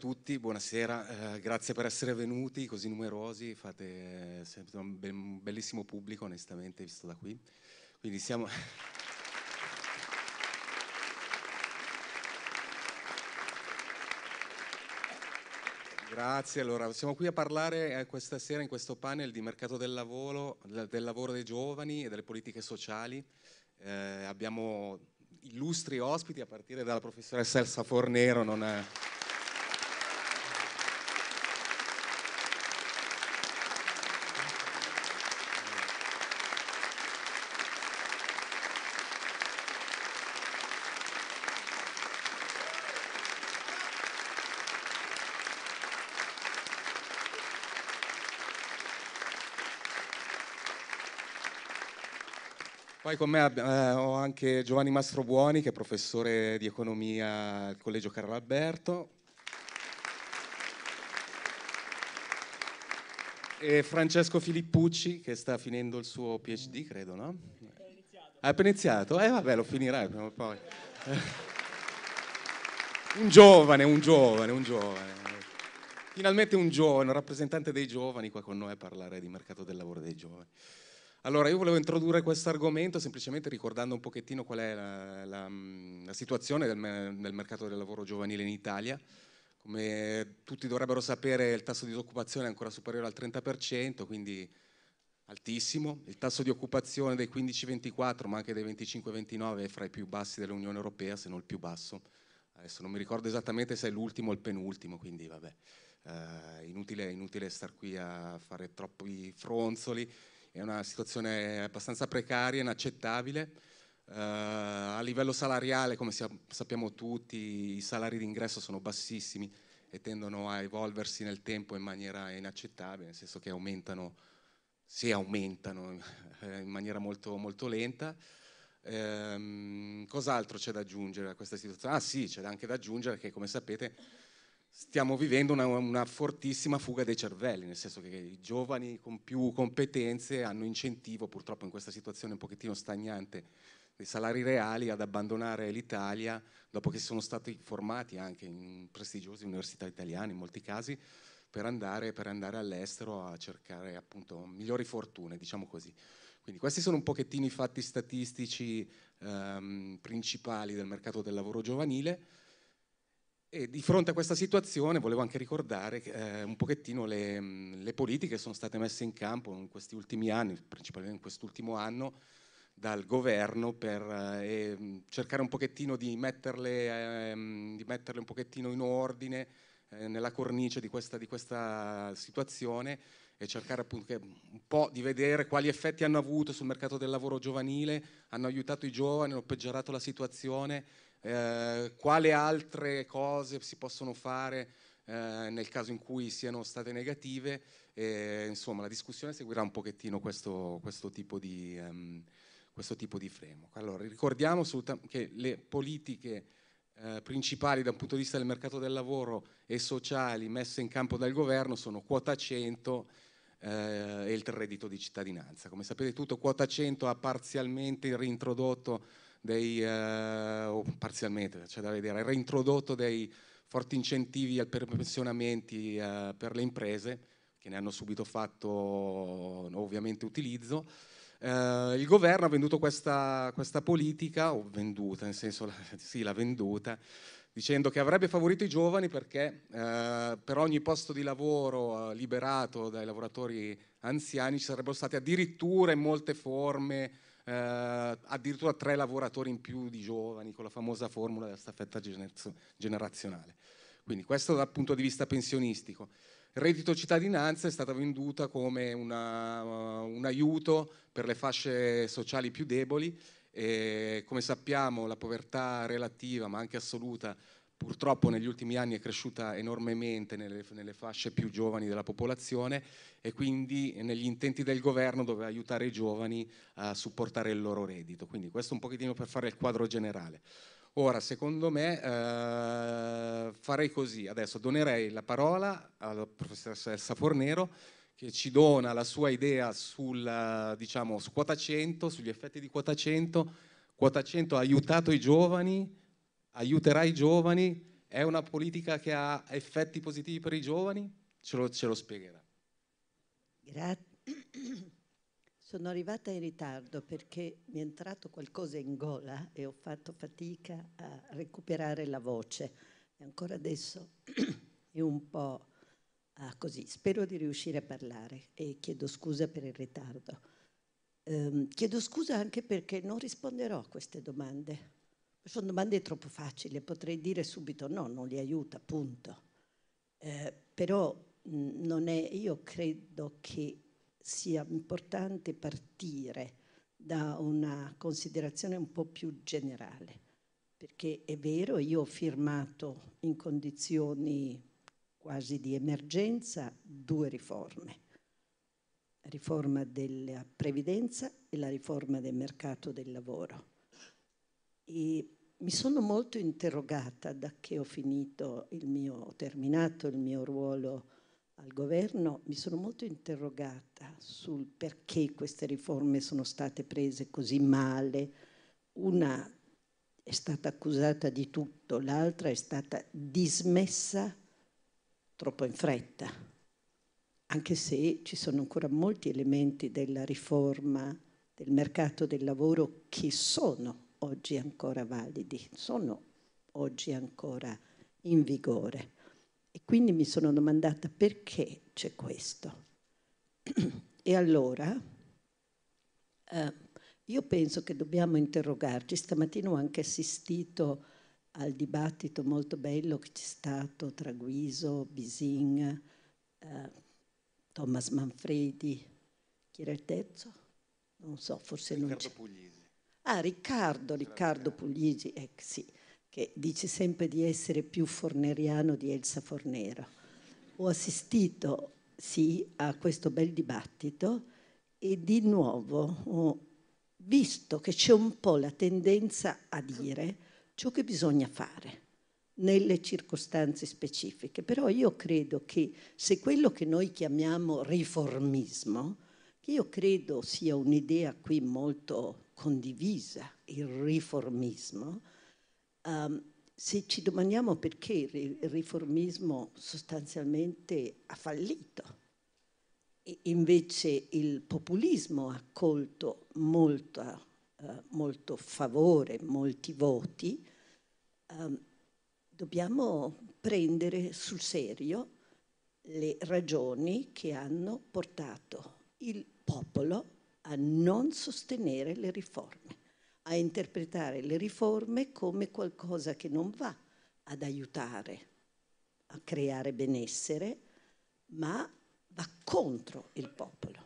tutti, buonasera, eh, grazie per essere venuti così numerosi, fate sempre un, bellissimo pubblico onestamente visto da qui. Quindi siamo... Grazie, allora siamo qui a parlare eh, questa sera in questo panel di mercato del lavoro, del lavoro dei giovani e delle politiche sociali. Eh, abbiamo illustri ospiti a partire dalla professoressa Elsa Fornero, non è... Poi con me eh, ho anche Giovanni Mastrobuoni, che è professore di economia al Collegio Carlo Alberto. E Francesco Filippucci, che sta finendo il suo PhD, credo, no? Ha appena iniziato? Eh vabbè, lo finirai prima o poi. un giovane, un giovane, un giovane. Finalmente un giovane, un rappresentante dei giovani qua con noi a parlare di mercato del lavoro dei giovani. Allora, io volevo introdurre questo argomento semplicemente ricordando un pochettino qual è la, la, mm, la situazione del, del, mercato del lavoro giovanile in Italia. Come tutti dovrebbero sapere, il tasso di disoccupazione è ancora superiore al 30%, quindi altissimo. Il tasso di occupazione dei 15-24, ma anche dei 25-29, è fra i più bassi dell'Unione Europea, se non il più basso. Adesso non mi ricordo esattamente se è l'ultimo o il penultimo, quindi vabbè, eh, inutile, inutile star qui a fare troppi fronzoli è una situazione abbastanza precaria, inaccettabile. Uh, a livello salariale, come sappiamo tutti, i salari d'ingresso sono bassissimi e tendono a evolversi nel tempo in maniera inaccettabile, nel senso che aumentano, si aumentano eh, in maniera molto, molto lenta. Um, cos'altro c'è da aggiungere a questa situazione? Ah sì, c'è anche da aggiungere che, come sapete, stiamo vivendo una, una, fortissima fuga dei cervelli, nel senso che i giovani con più competenze hanno incentivo, purtroppo in questa situazione un pochettino stagnante dei salari reali, ad abbandonare l'Italia dopo che si sono stati formati anche in prestigiose università italiane in molti casi per andare, per andare all'estero a cercare appunto migliori fortune, diciamo così. Quindi questi sono un pochettino i fatti statistici ehm, principali del mercato del lavoro giovanile e di fronte a questa situazione volevo anche ricordare eh, un pochettino le, mm, le, politiche che sono state messe in campo in questi ultimi anni, principalmente in quest'ultimo anno, dal governo per eh, mm, cercare un pochettino di metterle, eh, mm, di metterle, un pochettino in ordine eh, nella cornice di questa, di questa situazione e cercare appunto un po' di vedere quali effetti hanno avuto sul mercato del lavoro giovanile, hanno aiutato i giovani, hanno peggiorato la situazione eh, quale altre cose si possono fare eh, nel caso in cui siano state negative. E, insomma, la discussione seguirà un pochettino questo, questo tipo di... Um, questo tipo di framework. Allora, ricordiamo che le politiche eh, principali dal punto di vista del mercato del lavoro e sociali messe in campo dal governo sono quota 100 eh, e il reddito di cittadinanza. Come sapete tutto, quota 100 ha parzialmente reintrodotto dei, eh, o parzialmente, cioè da vedere, reintrodotto dei forti incentivi per pensionamenti eh, per le imprese, che ne hanno subito fatto ovviamente utilizzo. Eh, il governo ha venduto questa, questa politica, o venduta, nel senso sì, l'ha venduta, dicendo che avrebbe favorito i giovani perché eh, per ogni posto di lavoro eh, liberato dai lavoratori anziani ci sarebbero state addirittura in molte forme eh, addirittura tre lavoratori in più di giovani con la famosa formula della staffetta generazionale. Quindi questo dal punto di vista pensionistico. Il reddito cittadinanza è stata venduta come una, un aiuto per le fasce sociali più deboli e come sappiamo la povertà relativa ma anche assoluta purtroppo negli ultimi anni è cresciuta enormemente nelle, nelle, fasce più giovani della popolazione e quindi negli intenti del governo doveva aiutare i giovani a supportare il loro reddito. Quindi questo un pochettino per fare il quadro generale. Ora, secondo me, eh, farei così. Adesso donerei la parola alla professoressa Fornero che ci dona la sua idea sul, diciamo, su quota 100, sugli effetti di quota 100. Quota 100 ha aiutato i giovani aiuterà i giovani, è una politica che ha effetti positivi per i giovani? Ce lo, ce lo spiegherà. Grazie. Sono arrivata in ritardo perché mi è entrato qualcosa in gola e ho fatto fatica a recuperare la voce. E ancora adesso è un po' ah, così. Spero di riuscire a parlare e chiedo scusa per il ritardo. Ehm, chiedo scusa anche perché non risponderò a queste domande sono domande troppo facili, potrei dire subito no, non li aiuta, punto. Eh, però mh, mm, è, io credo che sia importante partire da una considerazione un po' più generale, perché è vero, io ho firmato in condizioni quasi di emergenza due riforme, la riforma della previdenza e la riforma del mercato del lavoro. E mi sono molto interrogata da che ho finito il mio, ho terminato il mio ruolo al governo, mi sono molto interrogata sul perché queste riforme sono state prese così male. Una è stata accusata di tutto, l'altra è stata dismessa troppo in fretta, anche se ci sono ancora molti elementi della riforma del mercato del lavoro che sono oggi ancora validi, sono oggi ancora in vigore. E quindi mi sono domandata perché c'è questo. e allora eh, io penso che dobbiamo interrogarci. Stamattina ho anche assistito al dibattito molto bello che c'è stato tra Guiso, Bisin, eh, Thomas Manfredi, chi era il terzo? Non so, forse Riccardo non c'è. Puglisi. Ah, Riccardo, Riccardo Puglisi, eh, sì, che dice sempre di essere più forneriano di Elsa Fornero. Ho assistito, sì, a questo bel dibattito e di nuovo ho visto che c'è un po' la tendenza a dire ciò che bisogna fare nelle circostanze specifiche. Però io credo che se quello che noi chiamiamo riformismo, che io credo sia un'idea qui molto condivisa, il riformismo, um, se ci domandiamo perché il riformismo sostanzialmente ha fallito, e invece il populismo ha colto molto, eh, molto favore, molti voti, eh, dobbiamo prendere sul serio le ragioni che hanno portato il popolo a non sostenere le riforme, a interpretare le riforme come qualcosa che non va ad aiutare a creare benessere, ma va contro il popolo.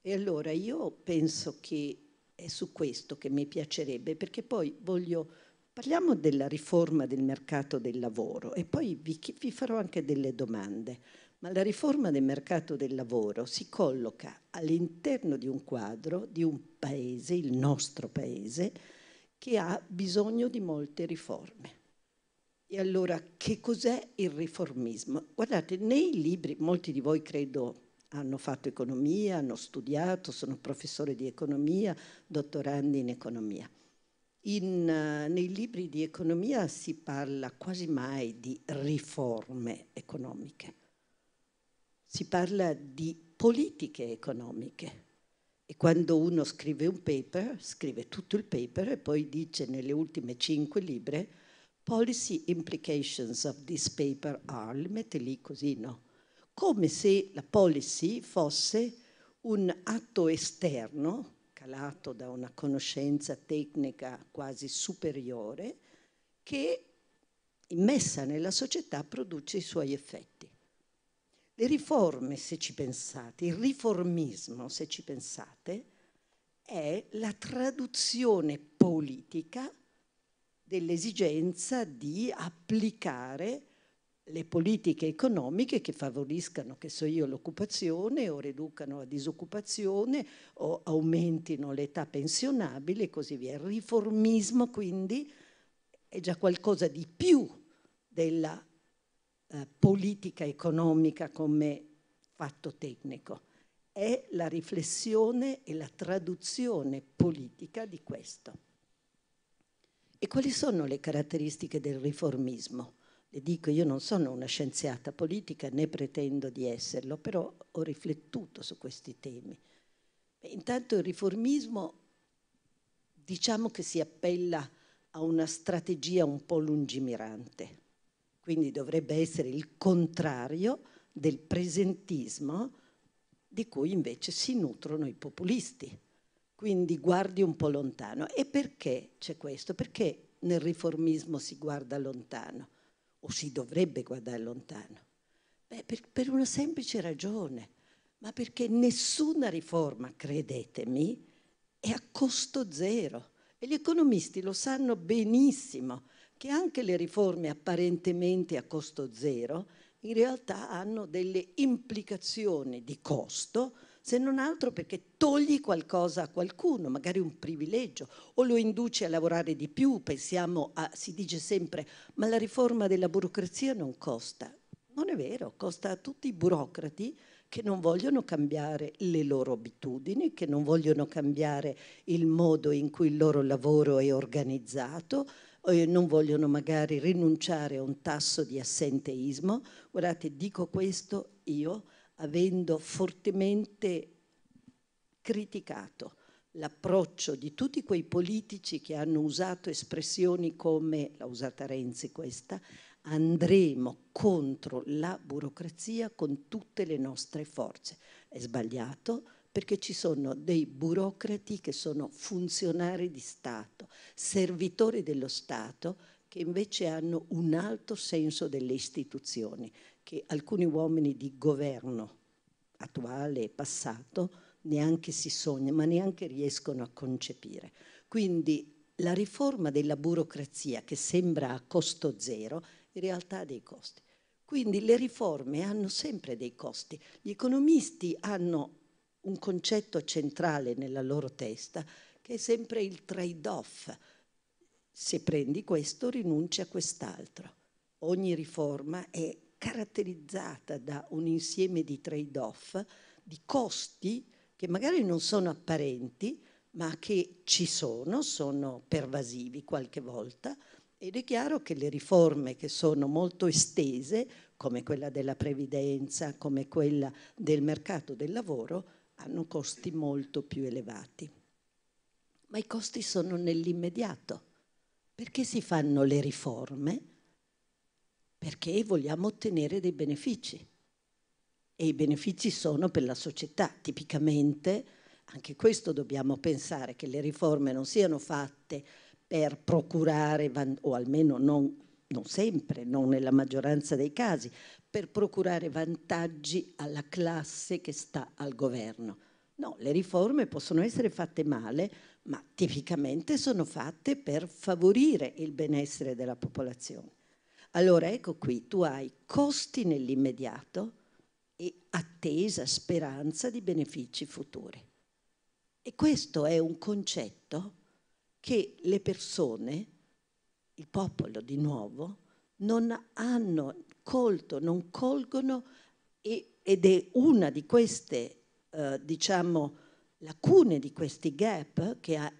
E allora io penso che è su questo che mi piacerebbe, perché poi voglio, parliamo della riforma del mercato del lavoro e poi vi, vi farò anche delle domande ma la riforma del mercato del lavoro si colloca all'interno di un quadro di un paese, il nostro paese, che ha bisogno di molte riforme. E allora che cos'è il riformismo? Guardate, nei libri, molti di voi credo hanno fatto economia, hanno studiato, sono professore di economia, dottorandi in economia. In, eh, nei libri di economia si parla quasi mai di riforme economiche si parla di politiche economiche. E quando uno scrive un paper, scrive tutto il paper e poi dice nelle ultime cinque libre policy implications of this paper are, li mette lì così, no? Come se la policy fosse un atto esterno, calato da una conoscenza tecnica quasi superiore, che immessa nella società produce i suoi effetti. Le riforme, se ci pensate, il riformismo, se ci pensate, è la traduzione politica dell'esigenza di applicare le politiche economiche che favoriscano, che so io, l'occupazione o riducano la disoccupazione o aumentino l'età pensionabile e così via. Il riformismo quindi è già qualcosa di più della eh, politica economica come fatto tecnico, è la riflessione e la traduzione politica di questo. E quali sono le caratteristiche del riformismo? Le dico, io non sono una scienziata politica, né pretendo di esserlo, però ho riflettuto su questi temi. intanto il riformismo diciamo che si appella a una strategia un po' lungimirante, quindi dovrebbe essere il contrario del presentismo di cui invece si nutrono i populisti. Quindi guardi un po' lontano. E perché c'è questo? Perché nel riformismo si guarda lontano o si dovrebbe guardare lontano? Beh, per, per una semplice ragione, ma perché nessuna riforma, credetemi, è a costo zero. E gli economisti lo sanno benissimo che anche le riforme apparentemente a costo zero in realtà hanno delle implicazioni di costo, se non altro perché togli qualcosa a qualcuno, magari un privilegio, o lo induce a lavorare di più, pensiamo a, si dice sempre, ma la riforma della burocrazia non costa. Non è vero, costa a tutti i burocrati che non vogliono cambiare le loro abitudini, che non vogliono cambiare il modo in cui il loro lavoro è organizzato, eh, non vogliono magari rinunciare a un tasso di assenteismo. Guardate, dico questo io avendo fortemente criticato l'approccio di tutti quei politici che hanno usato espressioni come, l'ha usata Renzi questa, andremo contro la burocrazia con tutte le nostre forze. È sbagliato, perché ci sono dei burocrati che sono funzionari di Stato, servitori dello Stato, che invece hanno un alto senso delle istituzioni, che alcuni uomini di governo attuale e passato neanche si sogna, ma neanche riescono a concepire. Quindi la riforma della burocrazia, che sembra a costo zero, in realtà ha dei costi. Quindi le riforme hanno sempre dei costi. Gli economisti hanno un concetto centrale nella loro testa che è sempre il trade-off. Se prendi questo rinunci a quest'altro. Ogni riforma è caratterizzata da un insieme di trade-off, di costi che magari non sono apparenti, ma che ci sono, sono pervasivi qualche volta, ed è chiaro che le riforme che sono molto estese, come quella della previdenza, come quella del mercato del lavoro, hanno costi molto più elevati. Ma i costi sono nell'immediato. Perché si fanno le riforme? Perché vogliamo ottenere dei benefici. E i benefici sono per la società. Tipicamente, anche questo dobbiamo pensare, che le riforme non siano fatte per procurare, o almeno non, non sempre, non nella maggioranza dei casi, per procurare vantaggi alla classe che sta al governo. No, le riforme possono essere fatte male, ma tipicamente sono fatte per favorire il benessere della popolazione. Allora ecco qui, tu hai costi nell'immediato e attesa, speranza di benefici futuri. E questo è un concetto che le persone, il popolo di nuovo, non hanno colto, non colgono ed è una di queste, eh, diciamo, lacune di questi gap che ha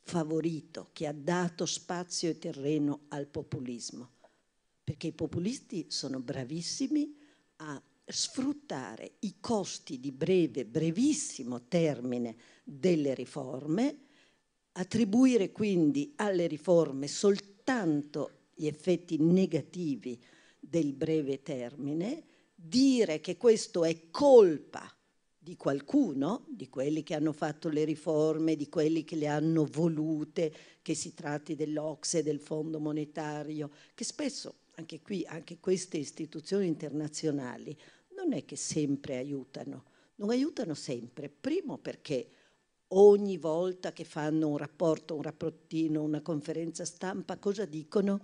favorito, che ha dato spazio e terreno al populismo. Perché i populisti sono bravissimi a sfruttare i costi di breve, brevissimo termine delle riforme, attribuire quindi alle riforme soltanto gli effetti negativi del breve termine, dire che questo è colpa di qualcuno, di quelli che hanno fatto le riforme, di quelli che le hanno volute, che si tratti dell'Ocse, del Fondo Monetario, che spesso anche qui, anche queste istituzioni internazionali non è che sempre aiutano, non aiutano sempre, primo perché ogni volta che fanno un rapporto, un rapportino, una conferenza stampa, cosa dicono?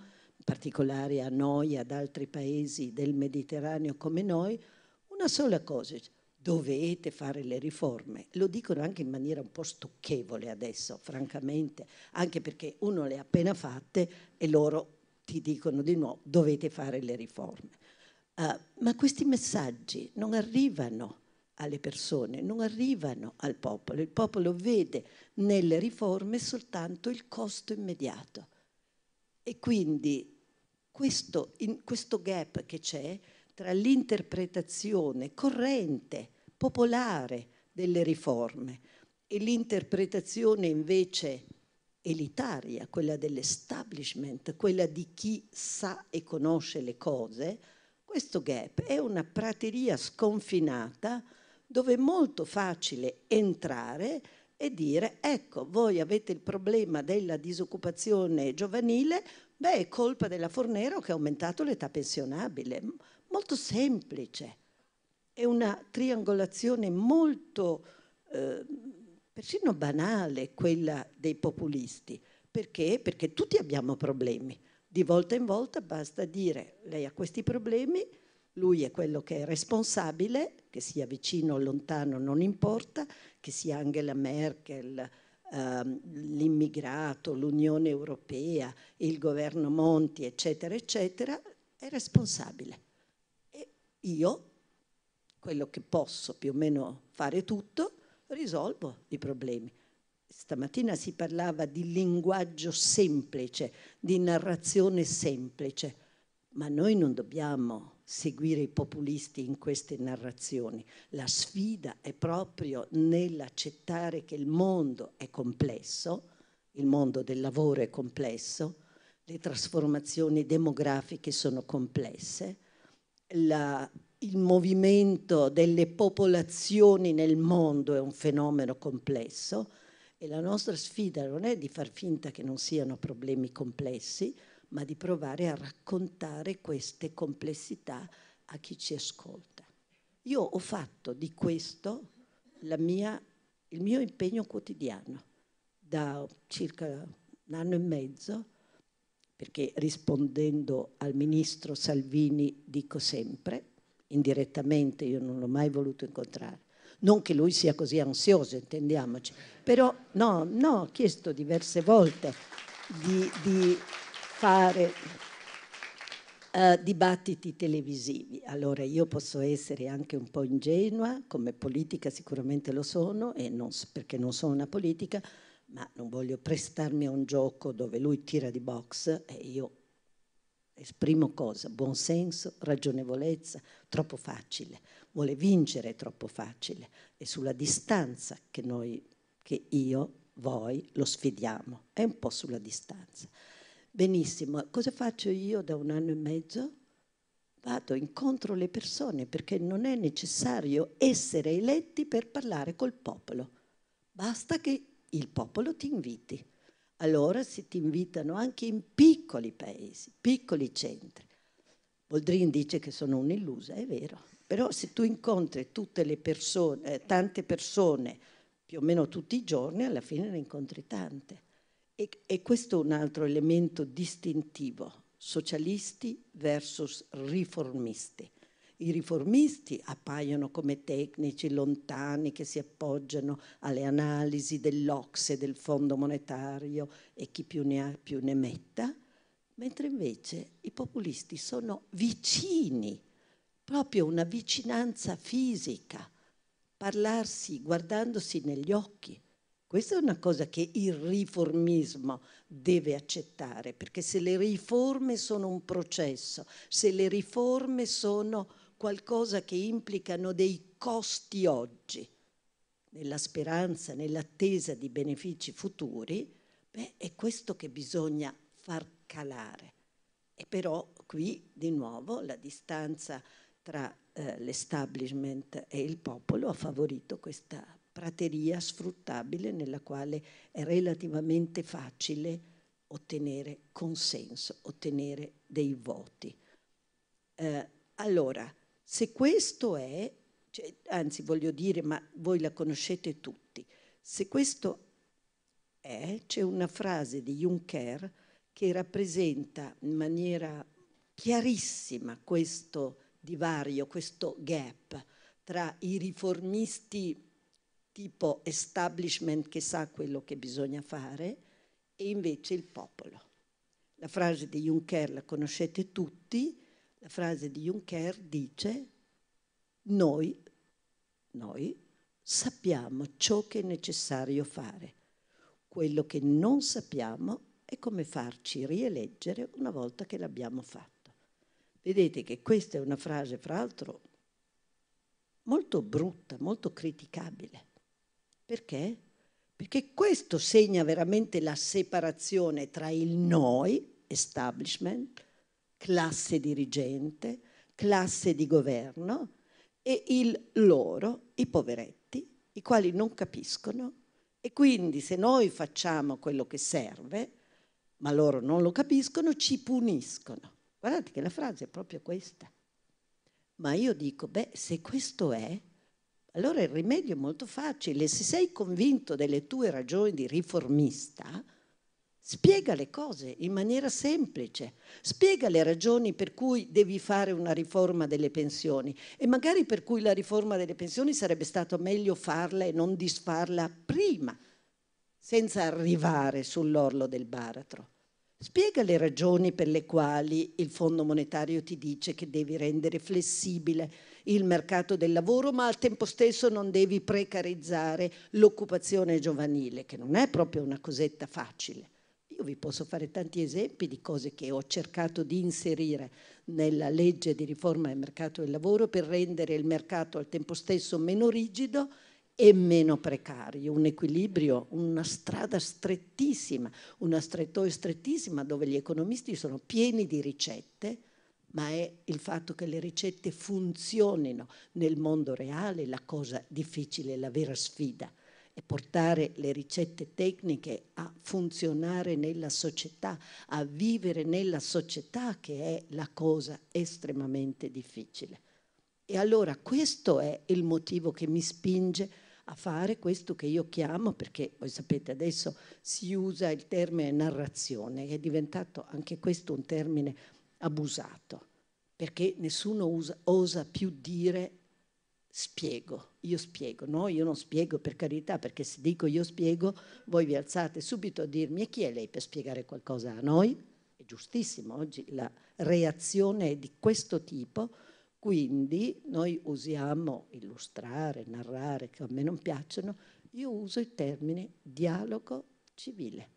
particolare a noi, ad altri paesi del Mediterraneo come noi, una sola cosa, dovete fare le riforme. Lo dicono anche in maniera un po' stucchevole adesso, francamente, anche perché uno le ha appena fatte e loro ti dicono di nuovo dovete fare le riforme. Uh, ma questi messaggi non arrivano alle persone, non arrivano al popolo. Il popolo vede nelle riforme soltanto il costo immediato. E quindi questo, in, questo gap che c'è tra l'interpretazione corrente, popolare delle riforme e l'interpretazione invece elitaria, quella dell'establishment, quella di chi sa e conosce le cose, questo gap è una prateria sconfinata dove è molto facile entrare e dire ecco voi avete il problema della disoccupazione giovanile, Beh, è colpa della Fornero che ha aumentato l'età pensionabile. Molto semplice. È una triangolazione molto, eh, persino banale, quella dei populisti. Perché? Perché tutti abbiamo problemi. Di volta in volta basta dire lei ha questi problemi, lui è quello che è responsabile, che sia vicino o lontano non importa, che sia Angela Merkel, Ehm, l'immigrato, l'Unione Europea, il governo Monti, eccetera, eccetera, è responsabile. E io, quello che posso più o meno fare tutto, risolvo i problemi. Stamattina si parlava di linguaggio semplice, di narrazione semplice, ma noi non dobbiamo seguire i populisti in queste narrazioni. La sfida è proprio nell'accettare che il mondo è complesso, il mondo del lavoro è complesso, le trasformazioni demografiche sono complesse, la, il movimento delle popolazioni nel mondo è un fenomeno complesso e la nostra sfida non è di far finta che non siano problemi complessi, ma di provare a raccontare queste complessità a chi ci ascolta. Io ho fatto di questo mia, il mio impegno quotidiano da circa un anno e mezzo, perché rispondendo al ministro Salvini dico sempre, indirettamente io non l'ho mai voluto incontrare, non che lui sia così ansioso, intendiamoci, però no, no ho chiesto diverse volte di, di fare uh, dibattiti televisivi. Allora io posso essere anche un po' ingenua, come politica sicuramente lo sono, non, perché non sono una politica, ma non voglio prestarmi a un gioco dove lui tira di box e io esprimo cosa? Buonsenso, ragionevolezza, troppo facile, vuole vincere troppo facile, è sulla distanza che noi, che io, voi lo sfidiamo, è un po' sulla distanza. Benissimo, cosa faccio io da un anno e mezzo? Vado incontro le persone perché non è necessario essere eletti per parlare col popolo, basta che il popolo ti inviti. Allora si ti invitano anche in piccoli paesi, piccoli centri. Boldrin dice che sono un'illusa, è vero, però se tu incontri tutte le persone, tante persone più o meno tutti i giorni, alla fine ne incontri tante. E, e questo è un altro elemento distintivo, socialisti versus riformisti. I riformisti appaiono come tecnici lontani che si appoggiano alle analisi dell'Ocse, del Fondo Monetario e chi più ne ha più ne metta, mentre invece i populisti sono vicini, proprio una vicinanza fisica, parlarsi guardandosi negli occhi. Questa è una cosa che il riformismo deve accettare, perché se le riforme sono un processo, se le riforme sono qualcosa che implicano dei costi oggi, nella speranza, nell'attesa di benefici futuri, beh, è questo che bisogna far calare. E però qui di nuovo la distanza tra eh, l'establishment e il popolo ha favorito questa prateria sfruttabile nella quale è relativamente facile ottenere consenso, ottenere dei voti. Eh, allora, se questo è, cioè, anzi voglio dire, ma voi la conoscete tutti, se questo è, c'è una frase di Juncker che rappresenta in maniera chiarissima questo divario, questo gap tra i riformisti tipo establishment che sa quello che bisogna fare e invece il popolo. La frase di Juncker la conoscete tutti, la frase di Juncker dice noi, noi sappiamo ciò che è necessario fare, quello che non sappiamo è come farci rieleggere una volta che l'abbiamo fatto. Vedete che questa è una frase, fra l'altro, molto brutta, molto criticabile. Perché? Perché questo segna veramente la separazione tra il noi, establishment, classe dirigente, classe di governo, e il loro, i poveretti, i quali non capiscono. E quindi se noi facciamo quello che serve, ma loro non lo capiscono, ci puniscono. Guardate che la frase è proprio questa. Ma io dico, beh, se questo è, allora il rimedio è molto facile, se sei convinto delle tue ragioni di riformista, Spiega le cose in maniera semplice, spiega le ragioni per cui devi fare una riforma delle pensioni e magari per cui la riforma delle pensioni sarebbe stato meglio farla e non disfarla prima, senza arrivare sull'orlo del baratro. Spiega le ragioni per le quali il Fondo monetario ti dice che devi rendere flessibile il mercato del lavoro, ma al tempo stesso non devi precarizzare l'occupazione giovanile, che non è proprio una cosetta facile. Io vi posso fare tanti esempi di cose che ho cercato di inserire nella legge di riforma del mercato del lavoro per rendere il mercato al tempo stesso meno rigido e meno precario, un equilibrio, una strada strettissima, una strettoia strettissima dove gli economisti sono pieni di ricette ma è il fatto che le ricette funzionino nel mondo reale, la cosa difficile, la vera sfida e portare le ricette tecniche a funzionare nella società, a vivere nella società che è la cosa estremamente difficile. E allora questo è il motivo che mi spinge a fare questo che io chiamo, perché voi sapete adesso si usa il termine narrazione, è diventato anche questo un termine abusato, perché nessuno usa, osa più dire spiego, io spiego, no, io non spiego per carità, perché se dico io spiego, voi vi alzate subito a dirmi e chi è lei per spiegare qualcosa a noi? È giustissimo, oggi la reazione è di questo tipo, quindi noi usiamo illustrare, narrare, che a me non piacciono, io uso il termine dialogo civile.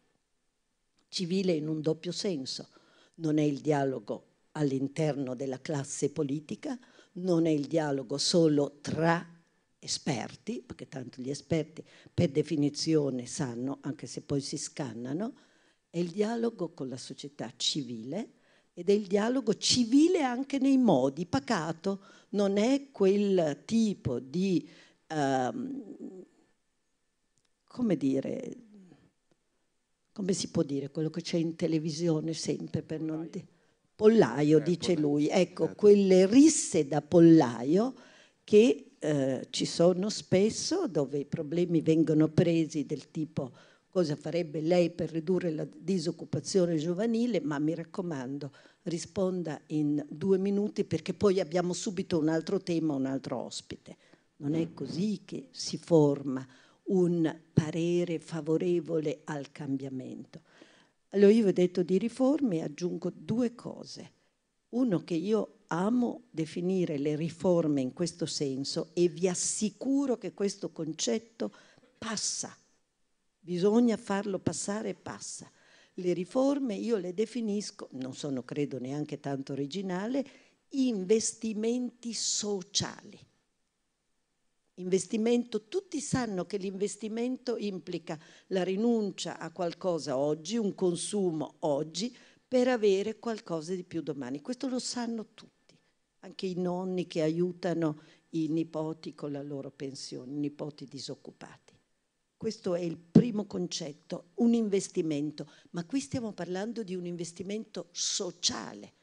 Civile in un doppio senso, non è il dialogo all'interno della classe politica, non è il dialogo solo tra esperti, perché tanto gli esperti per definizione sanno, anche se poi si scannano, è il dialogo con la società civile ed è il dialogo civile anche nei modi, pacato, non è quel tipo di, um, come dire, come si può dire, quello che c'è in televisione sempre per non dire. Pollaio, eh, dice pollaio. lui, ecco, esatto. quelle risse da pollaio che eh, ci sono spesso dove i problemi vengono presi del tipo cosa farebbe lei per ridurre la disoccupazione giovanile, ma mi raccomando, risponda in due minuti perché poi abbiamo subito un altro tema, un altro ospite. Non è mm. così che si forma un parere favorevole al cambiamento. Allora io ho detto di riforme e aggiungo due cose. Uno che io amo definire le riforme in questo senso e vi assicuro che questo concetto passa. Bisogna farlo passare e passa. Le riforme io le definisco, non sono credo neanche tanto originale, investimenti sociali Investimento, tutti sanno che l'investimento implica la rinuncia a qualcosa oggi, un consumo oggi, per avere qualcosa di più domani. Questo lo sanno tutti, anche i nonni che aiutano i nipoti con la loro pensione, i nipoti disoccupati. Questo è il primo concetto, un investimento, ma qui stiamo parlando di un investimento sociale,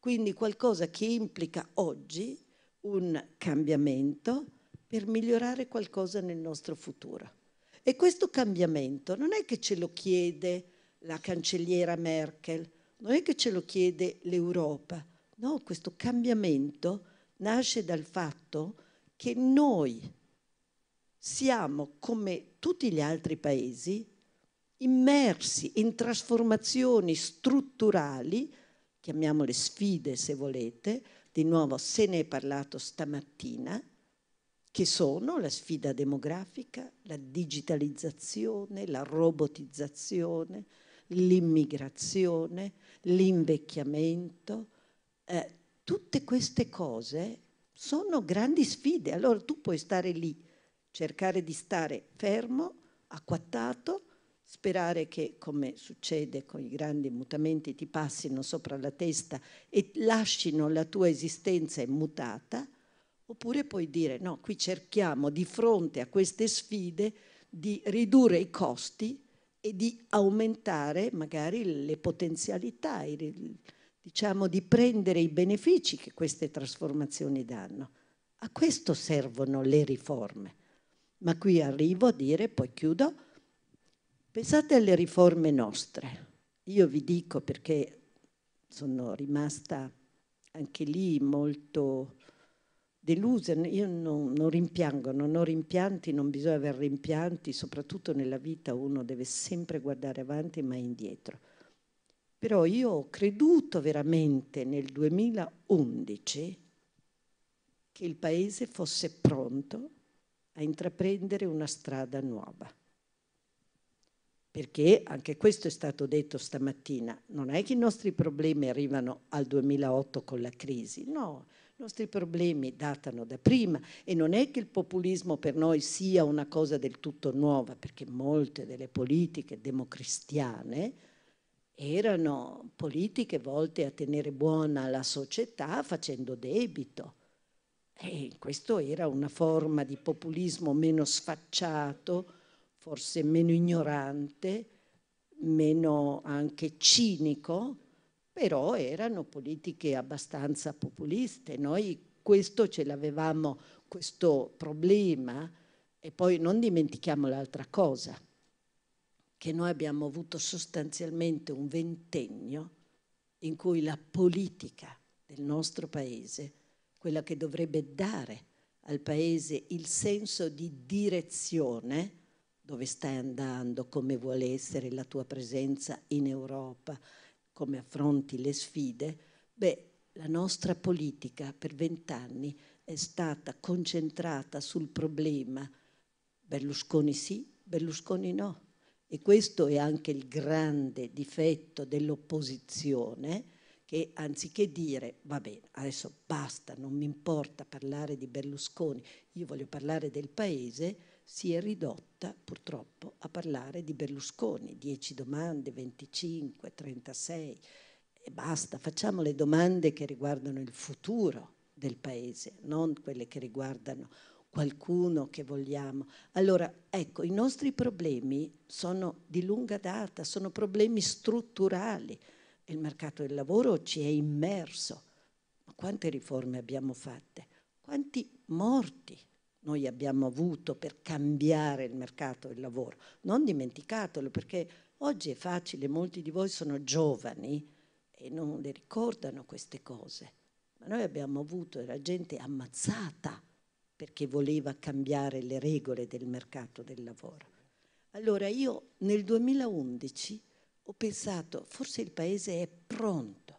quindi qualcosa che implica oggi un cambiamento per migliorare qualcosa nel nostro futuro. E questo cambiamento non è che ce lo chiede la cancelliera Merkel, non è che ce lo chiede l'Europa, no, questo cambiamento nasce dal fatto che noi siamo, come tutti gli altri paesi, immersi in trasformazioni strutturali, chiamiamole sfide se volete, di nuovo se ne è parlato stamattina, che sono la sfida demografica, la digitalizzazione, la robotizzazione, l'immigrazione, l'invecchiamento. Eh, tutte queste cose sono grandi sfide. Allora tu puoi stare lì, cercare di stare fermo, acquattato, sperare che, come succede con i grandi mutamenti, ti passino sopra la testa e lasciano la tua esistenza immutata Oppure puoi dire no, qui cerchiamo di fronte a queste sfide di ridurre i costi e di aumentare magari le potenzialità, diciamo di prendere i benefici che queste trasformazioni danno. A questo servono le riforme. Ma qui arrivo a dire, poi chiudo, pensate alle riforme nostre. Io vi dico perché sono rimasta anche lì molto delusa, io non, non, rimpiango, non ho rimpianti, non bisogna avere rimpianti, soprattutto nella vita uno deve sempre guardare avanti e mai indietro. Però io ho creduto veramente nel 2011 che il Paese fosse pronto a intraprendere una strada nuova. Perché anche questo è stato detto stamattina, non è che i nostri problemi arrivano al 2008 con la crisi, no, i nostri problemi datano da prima e non è che il populismo per noi sia una cosa del tutto nuova, perché molte delle politiche democristiane erano politiche volte a tenere buona la società facendo debito. E questo era una forma di populismo meno sfacciato, forse meno ignorante, meno anche cinico, però erano politiche abbastanza populiste. Noi questo ce l'avevamo, questo problema, e poi non dimentichiamo l'altra cosa, che noi abbiamo avuto sostanzialmente un ventennio in cui la politica del nostro paese, quella che dovrebbe dare al paese il senso di direzione, dove stai andando, come vuole essere la tua presenza in Europa, come affronti le sfide, beh, la nostra politica per vent'anni è stata concentrata sul problema Berlusconi sì, Berlusconi no. E questo è anche il grande difetto dell'opposizione che anziché dire va bene, adesso basta, non mi importa parlare di Berlusconi, io voglio parlare del paese, si è ridotta purtroppo a parlare di Berlusconi, 10 domande, 25, 36 e basta, facciamo le domande che riguardano il futuro del paese, non quelle che riguardano qualcuno che vogliamo. Allora, ecco, i nostri problemi sono di lunga data, sono problemi strutturali. Il mercato del lavoro ci è immerso. Ma quante riforme abbiamo fatte? Quanti morti noi abbiamo avuto per cambiare il mercato del lavoro. Non dimenticatelo perché oggi è facile, molti di voi sono giovani e non le ricordano queste cose, ma noi abbiamo avuto la gente ammazzata perché voleva cambiare le regole del mercato del lavoro. Allora io nel 2011 ho pensato forse il paese è pronto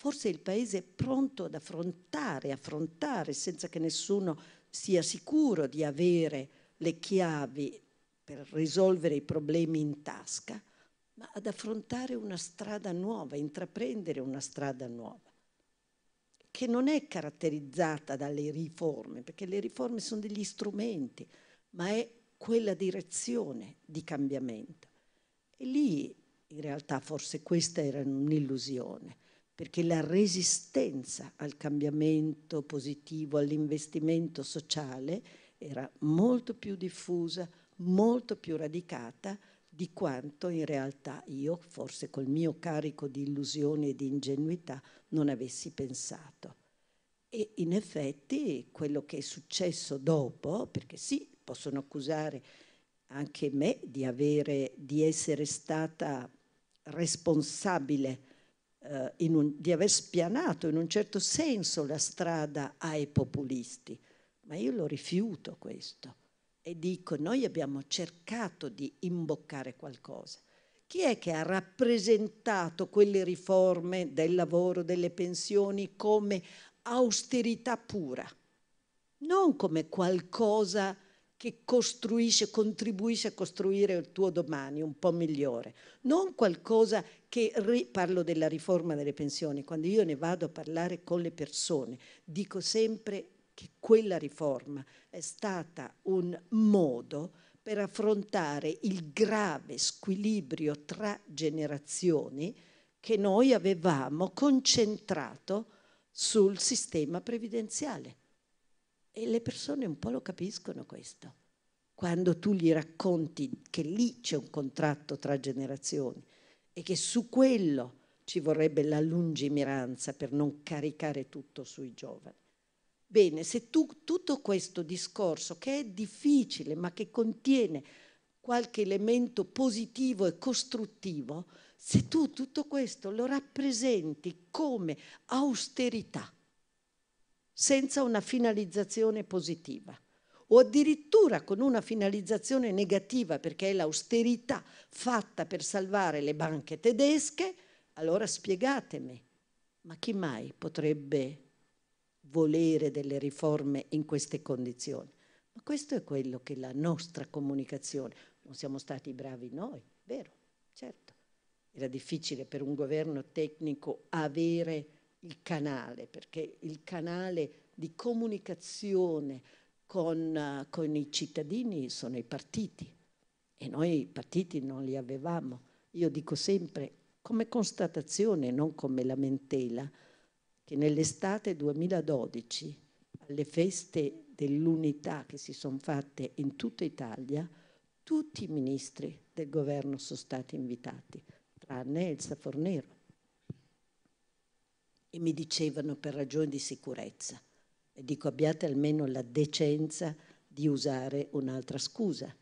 forse il paese è pronto ad affrontare, affrontare senza che nessuno sia sicuro di avere le chiavi per risolvere i problemi in tasca, ma ad affrontare una strada nuova, intraprendere una strada nuova, che non è caratterizzata dalle riforme, perché le riforme sono degli strumenti, ma è quella direzione di cambiamento. E lì in realtà forse questa era un'illusione perché la resistenza al cambiamento positivo, all'investimento sociale era molto più diffusa, molto più radicata di quanto in realtà io, forse col mio carico di illusioni e di ingenuità, non avessi pensato. E in effetti quello che è successo dopo, perché sì, possono accusare anche me di, avere, di essere stata responsabile eh, un, di aver spianato in un certo senso la strada ai populisti, ma io lo rifiuto questo e dico noi abbiamo cercato di imboccare qualcosa. Chi è che ha rappresentato quelle riforme del lavoro, delle pensioni come austerità pura? Non come qualcosa che costruisce, contribuisce a costruire il tuo domani un po' migliore, non qualcosa che, parlo della riforma delle pensioni, quando io ne vado a parlare con le persone, dico sempre che quella riforma è stata un modo per affrontare il grave squilibrio tra generazioni che noi avevamo concentrato sul sistema previdenziale. E le persone un po' lo capiscono questo. Quando tu gli racconti che lì c'è un contratto tra generazioni e che su quello ci vorrebbe la lungimiranza per non caricare tutto sui giovani. Bene, se tu tutto questo discorso, che è difficile ma che contiene qualche elemento positivo e costruttivo, se tu tutto questo lo rappresenti come austerità, senza una finalizzazione positiva o addirittura con una finalizzazione negativa perché è l'austerità fatta per salvare le banche tedesche, allora spiegatemi, ma chi mai potrebbe volere delle riforme in queste condizioni? Ma questo è quello che la nostra comunicazione, non siamo stati bravi noi, vero, certo. Era difficile per un governo tecnico avere il canale, perché il canale di comunicazione con, eh, con i cittadini sono i partiti e noi i partiti non li avevamo. Io dico sempre, come constatazione, non come lamentela, che nell'estate 2012, alle feste dell'unità che si sono fatte in tutta Italia, tutti i ministri del governo sono stati invitati, tranne Elsa Fornero e mi dicevano per ragioni di sicurezza. E dico abbiate almeno la decenza di usare un'altra scusa,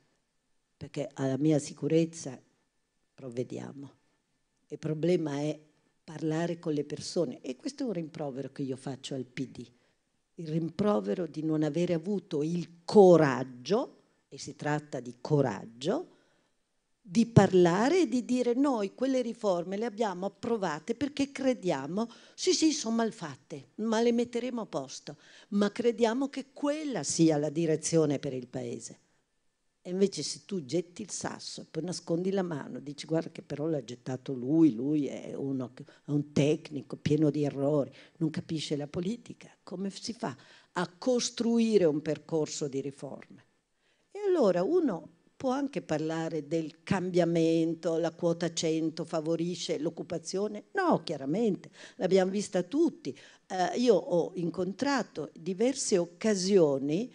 perché alla mia sicurezza provvediamo. Il problema è parlare con le persone e questo è un rimprovero che io faccio al PD, il rimprovero di non avere avuto il coraggio, e si tratta di coraggio, di parlare e di dire noi quelle riforme le abbiamo approvate perché crediamo, sì sì sono mal fatte, ma le metteremo a posto, ma crediamo che quella sia la direzione per il Paese. E invece se tu getti il sasso e poi nascondi la mano, dici guarda che però l'ha gettato lui, lui è, uno, è un tecnico pieno di errori, non capisce la politica, come si fa a costruire un percorso di riforme? E allora uno può anche parlare del cambiamento, la quota 100 favorisce l'occupazione? No, chiaramente, l'abbiamo vista tutti. Eh, io ho incontrato diverse occasioni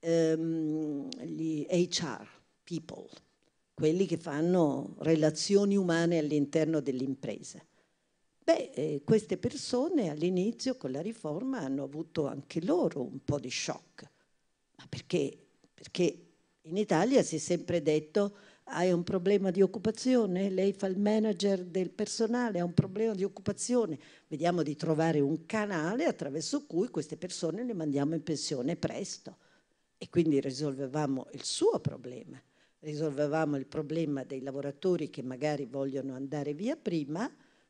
ehm, gli HR people, quelli che fanno relazioni umane all'interno dell'impresa. Beh, eh, queste persone all'inizio con la riforma hanno avuto anche loro un po' di shock, ma perché? Perché in Italia si è sempre detto hai un problema di occupazione, lei fa il manager del personale, ha un problema di occupazione, vediamo di trovare un canale attraverso cui queste persone le mandiamo in pensione presto. E quindi risolvevamo il suo problema, risolvevamo il problema dei lavoratori che magari vogliono andare via prima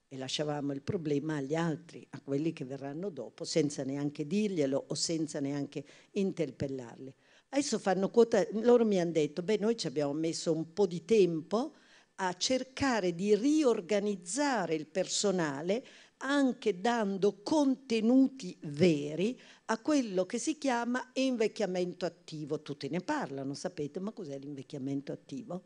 e lasciavamo il problema agli altri, a quelli che verranno dopo, senza neanche dirglielo o senza neanche interpellarli. Adesso fanno quota, loro mi hanno detto, beh noi ci abbiamo messo un po' di tempo a cercare di riorganizzare il personale anche dando contenuti veri a quello che si chiama invecchiamento attivo. Tutti ne parlano, sapete, ma cos'è l'invecchiamento attivo?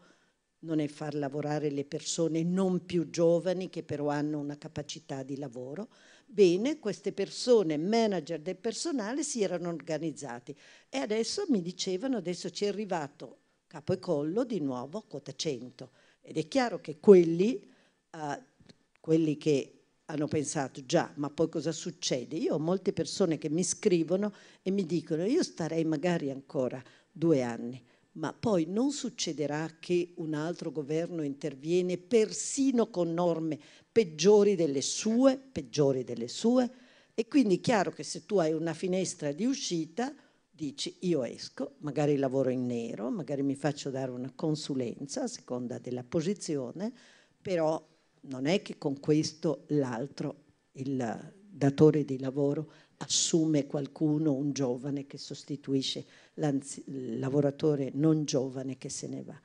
Non è far lavorare le persone non più giovani che però hanno una capacità di lavoro, Bene, queste persone, manager del personale, si erano organizzati e adesso mi dicevano, adesso ci è arrivato capo e collo di nuovo a quota 100. Ed è chiaro che quelli, eh, quelli che hanno pensato già, ma poi cosa succede? Io ho molte persone che mi scrivono e mi dicono io starei magari ancora due anni, ma poi non succederà che un altro governo interviene persino con norme peggiori delle sue, peggiori delle sue, e quindi è chiaro che se tu hai una finestra di uscita, dici io esco, magari lavoro in nero, magari mi faccio dare una consulenza a seconda della posizione, però non è che con questo l'altro, il datore di lavoro, assume qualcuno, un giovane che sostituisce il lavoratore non giovane che se ne va.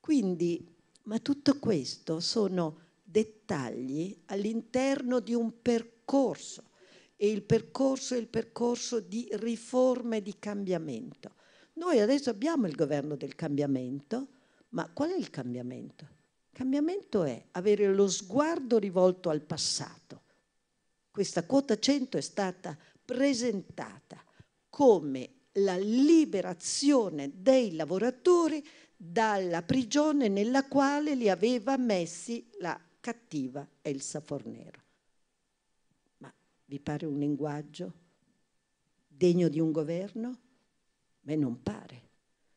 Quindi, ma tutto questo sono dettagli all'interno di un percorso e il percorso è il percorso di riforme di cambiamento. Noi adesso abbiamo il governo del cambiamento, ma qual è il cambiamento? Il cambiamento è avere lo sguardo rivolto al passato. Questa quota 100 è stata presentata come la liberazione dei lavoratori dalla prigione nella quale li aveva messi la cattiva Elsa Fornero. Ma vi pare un linguaggio degno di un governo? Me non pare.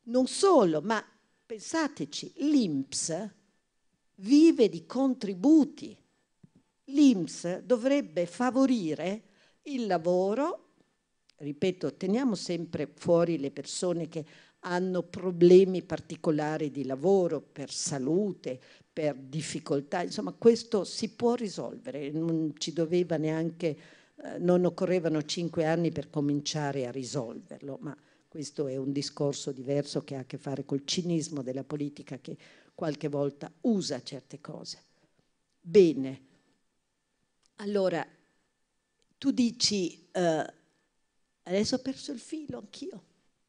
Non solo, ma pensateci, l'INPS vive di contributi. L'INPS dovrebbe favorire il lavoro ripeto, teniamo sempre fuori le persone che hanno problemi particolari di lavoro, per salute, per difficoltà, insomma questo si può risolvere, non ci doveva neanche, eh, non occorrevano cinque anni per cominciare a risolverlo, ma questo è un discorso diverso che ha a che fare col cinismo della politica che qualche volta usa certe cose. Bene, allora tu dici... Eh, Adesso ho perso il filo anch'io.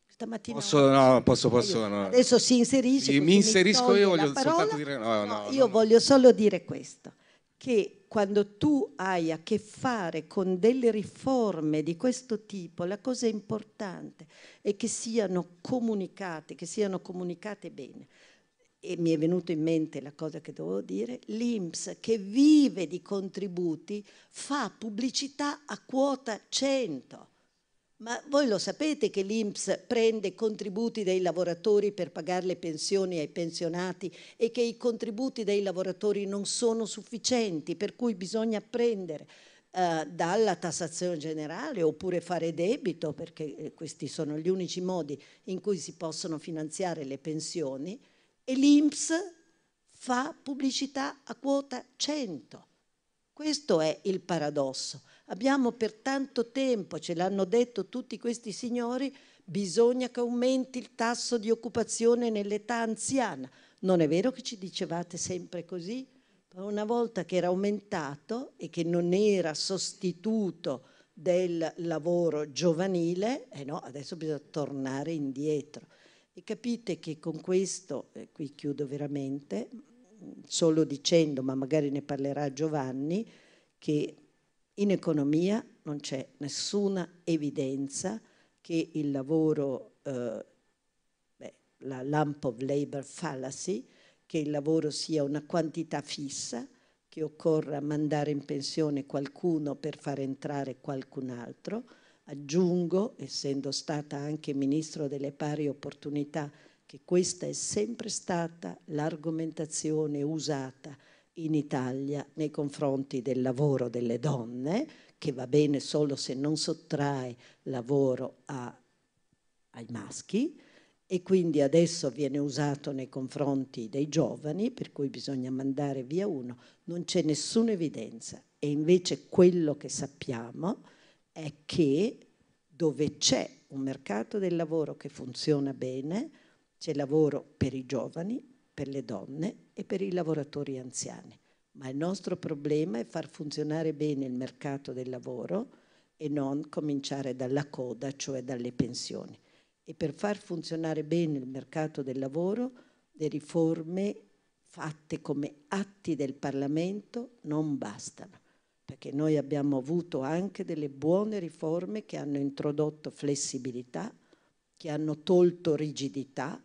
Stamattina. Posso, no, posso, posso. No. Adesso si inserisce. mi inserisco mi io, voglio soltanto dire. No, no, no io voglio solo dire questo: che quando tu hai a che fare con delle riforme di questo tipo, la cosa importante è che siano comunicate, che siano comunicate bene e mi è venuto in mente la cosa che dovevo dire, l'Inps che vive di contributi fa pubblicità a quota 100. Ma voi lo sapete che l'INPS prende contributi dei lavoratori per pagare le pensioni ai pensionati e che i contributi dei lavoratori non sono sufficienti, per cui bisogna prendere eh, dalla tassazione generale oppure fare debito, perché eh, questi sono gli unici modi in cui si possono finanziare le pensioni, e l'INPS fa pubblicità a quota 100. Questo è il paradosso. Abbiamo per tanto tempo, ce l'hanno detto tutti questi signori, bisogna che aumenti il tasso di occupazione nell'età anziana. Non è vero che ci dicevate sempre così? Una volta che era aumentato e che non era sostituto del lavoro giovanile, eh no, adesso bisogna tornare indietro. E capite che con questo, eh, qui chiudo veramente, solo dicendo, ma magari ne parlerà Giovanni, che in economia non c'è nessuna evidenza che il lavoro, eh, beh, la lump of labor fallacy, che il lavoro sia una quantità fissa, che occorra mandare in pensione qualcuno per far entrare qualcun altro. Aggiungo, essendo stata anche ministro delle pari opportunità, che questa è sempre stata l'argomentazione usata in Italia nei confronti del lavoro delle donne, che va bene solo se non sottrae lavoro a, ai maschi, e quindi adesso viene usato nei confronti dei giovani, per cui bisogna mandare via uno, non c'è nessuna evidenza. E invece quello che sappiamo è che dove c'è un mercato del lavoro che funziona bene, c'è lavoro per i giovani, per le donne e per i lavoratori anziani. Ma il nostro problema è far funzionare bene il mercato del lavoro e non cominciare dalla coda, cioè dalle pensioni. E per far funzionare bene il mercato del lavoro, le riforme fatte come atti del Parlamento non bastano perché noi abbiamo avuto anche delle buone riforme che hanno introdotto flessibilità, che hanno tolto rigidità,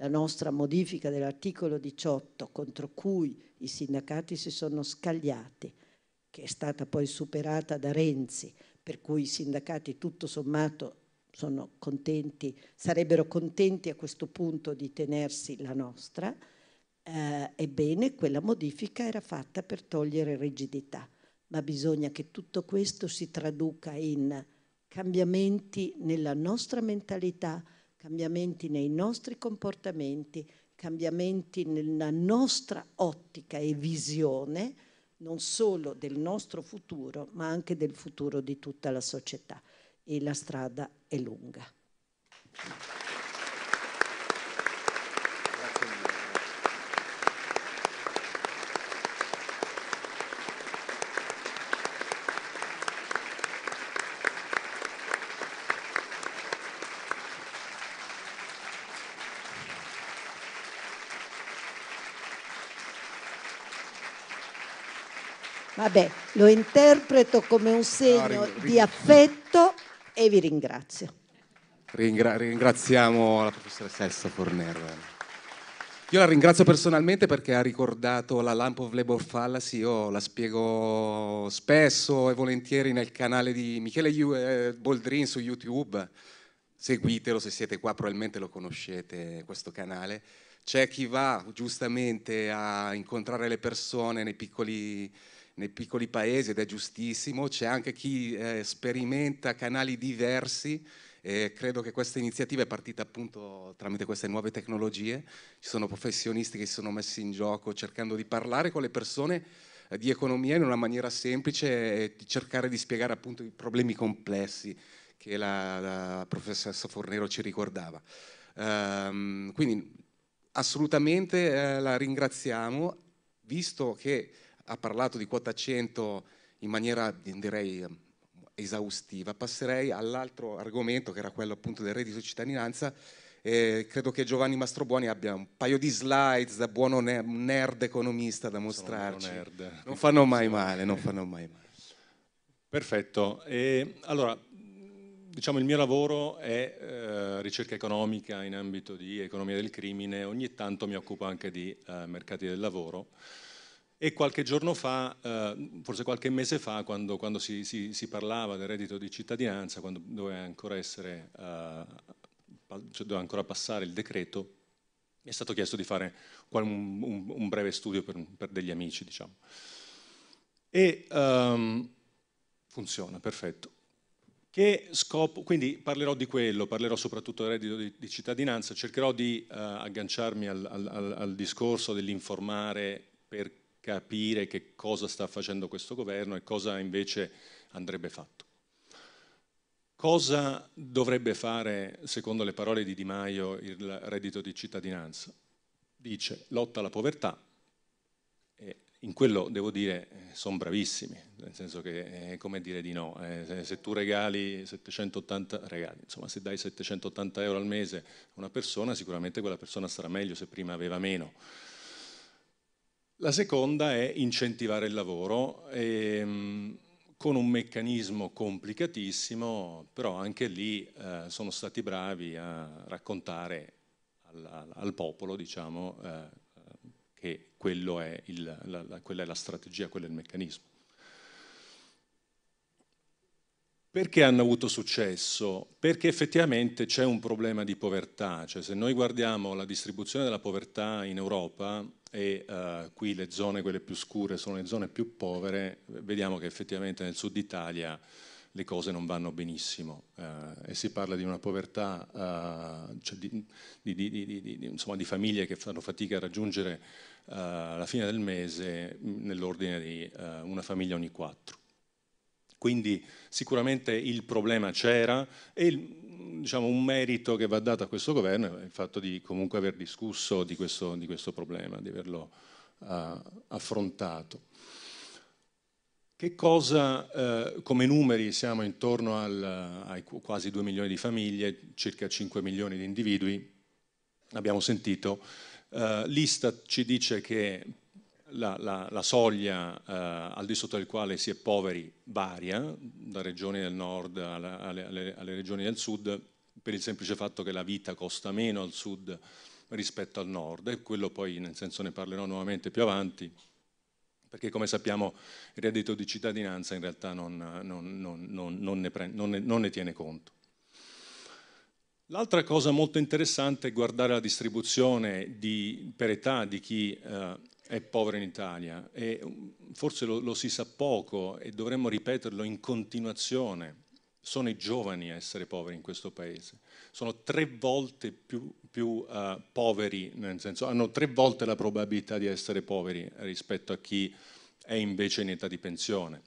la nostra modifica dell'articolo 18 contro cui i sindacati si sono scagliati, che è stata poi superata da Renzi, per cui i sindacati tutto sommato contenti, sarebbero contenti a questo punto di tenersi la nostra, eh, ebbene quella modifica era fatta per togliere rigidità, ma bisogna che tutto questo si traduca in cambiamenti nella nostra mentalità, cambiamenti nei nostri comportamenti, cambiamenti nella nostra ottica e visione, non solo del nostro futuro, ma anche del futuro di tutta la società. E la strada è lunga. Vabbè, lo interpreto come un segno no, di affetto e vi ringrazio. Ringra- ringraziamo la professoressa Elsa Fornero. Io la ringrazio personalmente perché ha ricordato la Lamp of Labor Fallacy, io la spiego spesso e volentieri nel canale di Michele eh, Boldrin su YouTube, seguitelo se siete qua, probabilmente lo conoscete questo canale. C'è chi va giustamente a incontrare le persone nei piccoli nei piccoli paesi ed è giustissimo, c'è anche chi eh, sperimenta canali diversi e credo che questa iniziativa è partita appunto tramite queste nuove tecnologie, ci sono professionisti che si sono messi in gioco cercando di parlare con le persone eh, di economia in una maniera semplice e di cercare di spiegare appunto i problemi complessi che la, la professoressa Fornero ci ricordava. Ehm, quindi assolutamente eh, la ringraziamo, visto che ha parlato di quota 100 in maniera direi esaustiva, passerei all'altro argomento che era quello appunto del reddito di cittadinanza. Eh, credo che Giovanni Mastrobuoni abbia un paio di slides da buono ne- nerd economista da mostrarci. Non fanno mai male, non fanno mai male. Perfetto. E, allora, diciamo il mio lavoro è eh, ricerca economica in ambito di economia del crimine, ogni tanto mi occupo anche di eh, mercati del lavoro. E qualche giorno fa, eh, forse qualche mese fa, quando, quando si, si, si, parlava del reddito di cittadinanza, quando doveva ancora, essere, eh, cioè doveva ancora passare il decreto, mi è stato chiesto di fare un, un, un breve studio per, per, degli amici, diciamo. E um, funziona, perfetto. Che Scopo, quindi parlerò di quello, parlerò soprattutto del reddito di, di cittadinanza, cercherò di uh, agganciarmi al, al, al discorso dell'informare per capire che cosa sta facendo questo governo e cosa invece andrebbe fatto. Cosa dovrebbe fare, secondo le parole di Di Maio, il reddito di cittadinanza? Dice lotta alla povertà e in quello devo dire sono bravissimi, nel senso che è come dire di no, eh, se tu regali 780, regali, insomma se dai 780 euro al mese a una persona sicuramente quella persona sarà meglio se prima aveva meno. La seconda è incentivare il lavoro ehm, con un meccanismo complicatissimo, però anche lì eh, sono stati bravi a raccontare al, al popolo diciamo, eh, che è il, la, la, quella è la strategia, quello è il meccanismo. Perché hanno avuto successo? Perché effettivamente c'è un problema di povertà, cioè se noi guardiamo la distribuzione della povertà in Europa e uh, qui le zone quelle più scure sono le zone più povere, vediamo che effettivamente nel sud Italia le cose non vanno benissimo uh, e si parla di una povertà, uh, cioè di, di, di, insomma, di, famiglie che fanno fatica a raggiungere la fine del mese mm, nell'ordine di una famiglia ogni quattro. Quindi sicuramente il problema c'era e diciamo, un merito che va dato a questo governo è il fatto di comunque aver discusso di questo, di questo problema, di averlo uh, affrontato. Che cosa, eh, come numeri, siamo intorno al, ai quasi 2 milioni di famiglie, circa 5 milioni di individui, abbiamo sentito. Eh, L'Istat ci dice che la, la, la soglia eh, al di sotto del quale si è poveri varia, da regioni del nord alla, alle, alle, alle regioni del sud, per il semplice fatto che la vita costa meno al sud rispetto al nord e quello poi nel senso ne parlerò nuovamente più avanti perché come sappiamo il reddito di cittadinanza in realtà non, non, non, non ne, pre- ne, ne, tiene conto. L'altra cosa molto interessante è guardare la distribuzione di, per età di chi eh, è povero in Italia e mm, forse lo, lo si sa poco e dovremmo ripeterlo in continuazione. Sono i giovani a essere poveri in questo paese, sono tre volte più, più uh, poveri, nel senso hanno tre volte la probabilità di essere poveri rispetto a chi è invece in età di pensione.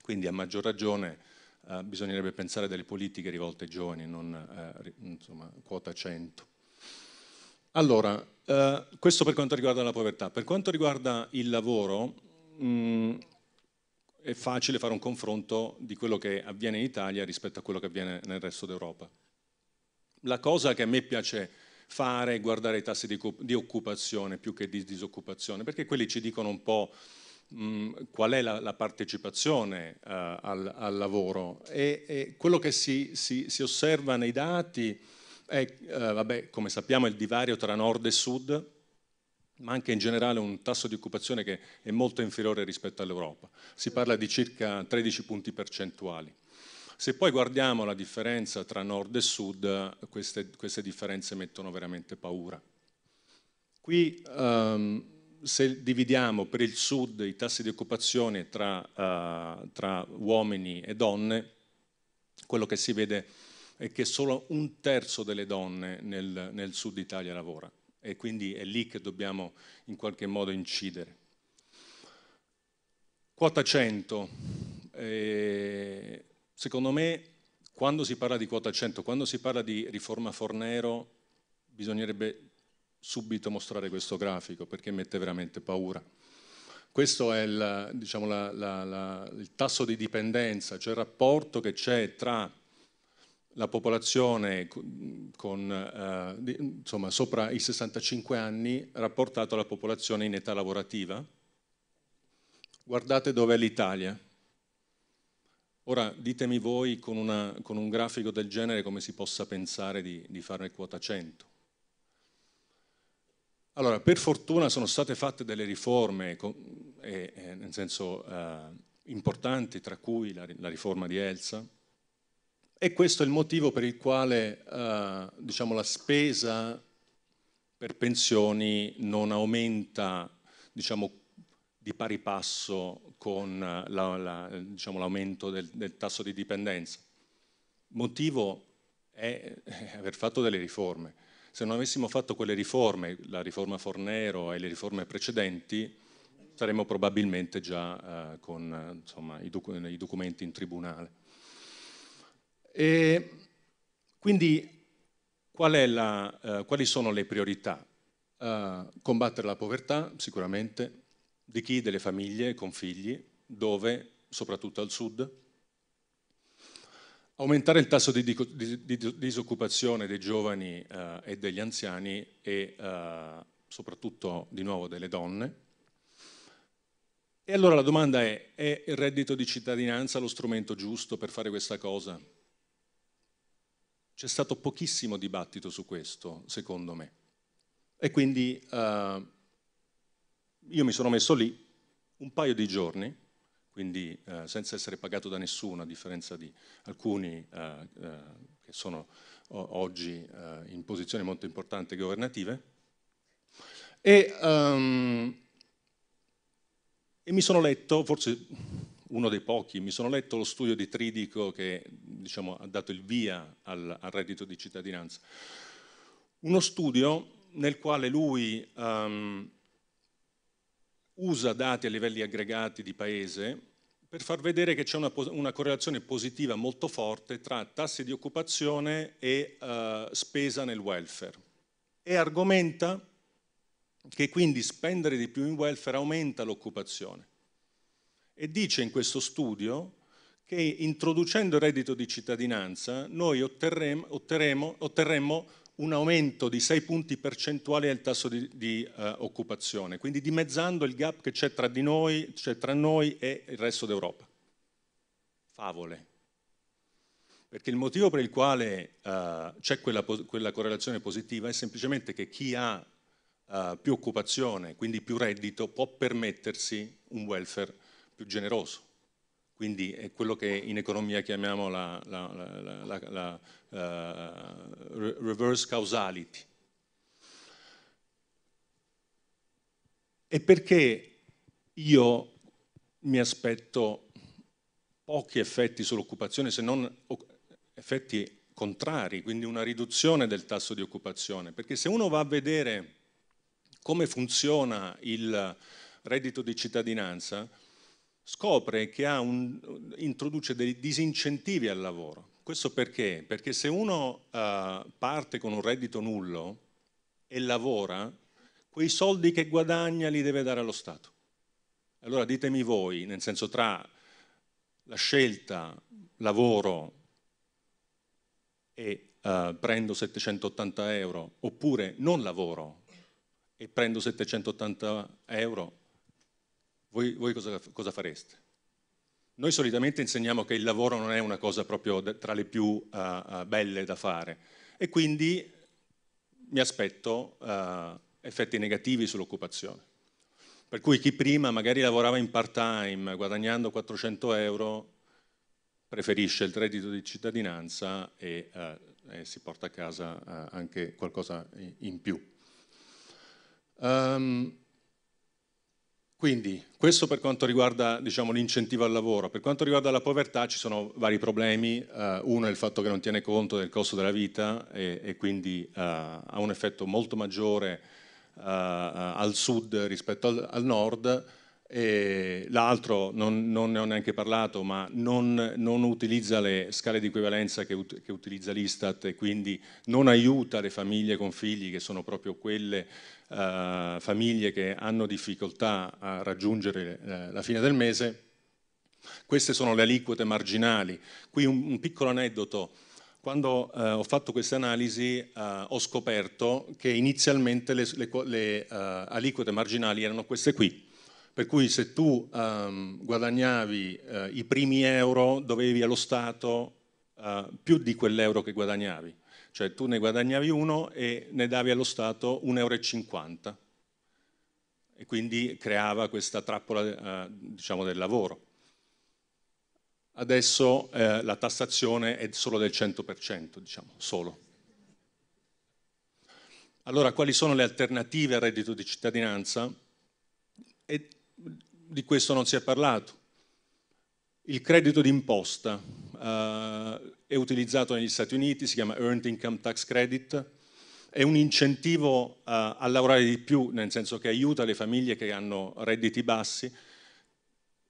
Quindi a maggior ragione uh, bisognerebbe pensare a delle politiche rivolte ai giovani, non uh, insomma, quota 100. Allora, eh, questo per quanto riguarda la povertà. Per quanto riguarda il lavoro, mh, mm, è facile fare un confronto di quello che avviene in Italia rispetto a quello che avviene nel resto d'Europa. La cosa che a me piace fare è guardare i tassi di, di occupazione più che di disoccupazione, perché quelli ci dicono un po' mm, qual è la, la partecipazione uh, al, al, lavoro e, e quello che si, si, si, osserva nei dati è, eh, vabbè, come sappiamo, il divario tra nord e sud, ma anche in generale un tasso di occupazione che è molto inferiore rispetto all'Europa. Si parla di circa 13 punti percentuali. Se poi guardiamo la differenza tra nord e sud, queste, queste differenze mettono veramente paura. Qui ehm, se dividiamo per il sud i tassi di occupazione tra, eh, tra uomini e donne, quello che si vede è è che solo un terzo delle donne nel, nel sud Italia lavora e quindi è lì che dobbiamo in qualche modo incidere. Quota 100, eh, secondo me quando si parla di quota 100, quando si parla di riforma Fornero bisognerebbe subito mostrare questo grafico perché mette veramente paura. Questo è il, diciamo, la, la, la, il tasso di dipendenza, cioè il rapporto che c'è tra la popolazione con, eh, insomma, sopra i 65 anni rapportato alla popolazione in età lavorativa. Guardate dov'è l'Italia. Ora ditemi voi con, una, con, un grafico del genere come si possa pensare di, di fare quota 100. Allora, per fortuna sono state fatte delle riforme, nel senso eh, importanti, tra cui la, la riforma di Elsa, e questo è il motivo per il quale eh, diciamo, la spesa per pensioni non aumenta diciamo, di pari passo con la, la, diciamo, l'aumento del, del, tasso di dipendenza. Il motivo è aver fatto delle riforme. Se non avessimo fatto quelle riforme, la riforma Fornero e le riforme precedenti, saremmo probabilmente già eh, con insomma, i, docu- i documenti in tribunale. E quindi qual la, eh, quali sono le priorità? Eh, combattere la povertà, sicuramente, di chi? Delle famiglie con figli, dove, soprattutto al sud, aumentare il tasso di, di, di disoccupazione dei giovani eh, e degli anziani e eh, soprattutto di nuovo delle donne. E allora la domanda è, è il reddito di cittadinanza lo strumento giusto per fare questa cosa? C'è stato pochissimo dibattito su questo, secondo me. E quindi eh, io mi sono messo lì un paio di giorni, quindi eh, senza essere pagato da nessuno, a differenza di alcuni eh, eh che sono oggi eh, in posizioni molto importanti governative, e, um, e mi sono letto, forse uno dei pochi, mi sono letto lo studio di Tridico che diciamo, ha dato il via al, al, reddito di cittadinanza. Uno studio nel quale lui um, usa dati a livelli aggregati di paese per far vedere che c'è una, una, correlazione positiva molto forte tra tassi di occupazione e uh, spesa nel welfare e argomenta che quindi spendere di più in welfare aumenta l'occupazione e dice in questo studio che introducendo il reddito di cittadinanza noi otterremo, otterremo, otterremo un aumento di 6 punti percentuali al tasso di, di uh, occupazione, quindi dimezzando il gap che c'è tra, noi, c'è tra noi e il resto d'Europa. Favole. Perché il motivo per il quale uh, c'è quella, quella, correlazione positiva è semplicemente che chi ha uh, più occupazione, quindi più reddito, può permettersi un welfare più generoso. Quindi è quello che in economia chiamiamo la, la, la, la eh, reverse causality. E perché io mi aspetto pochi effetti sull'occupazione, se non effetti contrari, quindi una riduzione del tasso di occupazione. Perché se uno va a vedere come funziona il reddito di cittadinanza, scopre che un, introduce dei disincentivi al lavoro. Questo perché? Perché se uno uh, parte con un reddito nullo e lavora, quei soldi che guadagna li deve dare allo Stato. Allora ditemi voi, nel senso tra la scelta lavoro e uh, prendo 780 euro, oppure non lavoro e prendo 780 euro voi, voi cosa, cosa, fareste? Noi solitamente insegniamo che il lavoro non è una cosa proprio tra le più uh, uh, belle da fare e quindi mi aspetto uh, effetti negativi sull'occupazione. Per cui chi prima magari lavorava in part-time guadagnando 400 euro preferisce il reddito di cittadinanza e, eh, e si porta a casa eh, anche qualcosa in più. Um, quindi questo per quanto riguarda diciamo, l'incentivo al lavoro, per quanto riguarda la povertà ci sono vari problemi, uh, uno è il fatto che non tiene conto del costo della vita e, e quindi uh, ha un effetto molto maggiore uh, al sud rispetto al, al nord, l'altro non, non, ne ho neanche parlato ma non, non utilizza le scale di equivalenza che, ut che utilizza l'Istat e quindi non aiuta le famiglie con figli che sono proprio quelle eh, famiglie che hanno difficoltà a raggiungere eh, la fine del mese. Queste sono le aliquote marginali. Qui un, un piccolo aneddoto. Quando eh, ho fatto queste analisi eh, ho scoperto che inizialmente le, le, le eh, aliquote marginali erano queste qui. Per cui se tu ehm, guadagnavi eh, i primi euro dovevi allo Stato più di quell'euro che guadagnavi cioè tu ne guadagnavi uno e ne davi allo Stato 1,50 euro. E quindi creava questa trappola eh, diciamo, del lavoro. Adesso eh, la tassazione è solo del 100%, diciamo, solo. Allora, quali sono le alternative al reddito di cittadinanza? E di questo non si è parlato. Il credito d'imposta, eh, è utilizzato negli Stati Uniti, si chiama Earned Income Tax Credit, è un incentivo a, eh, a lavorare di più, nel senso che aiuta le famiglie che hanno redditi bassi,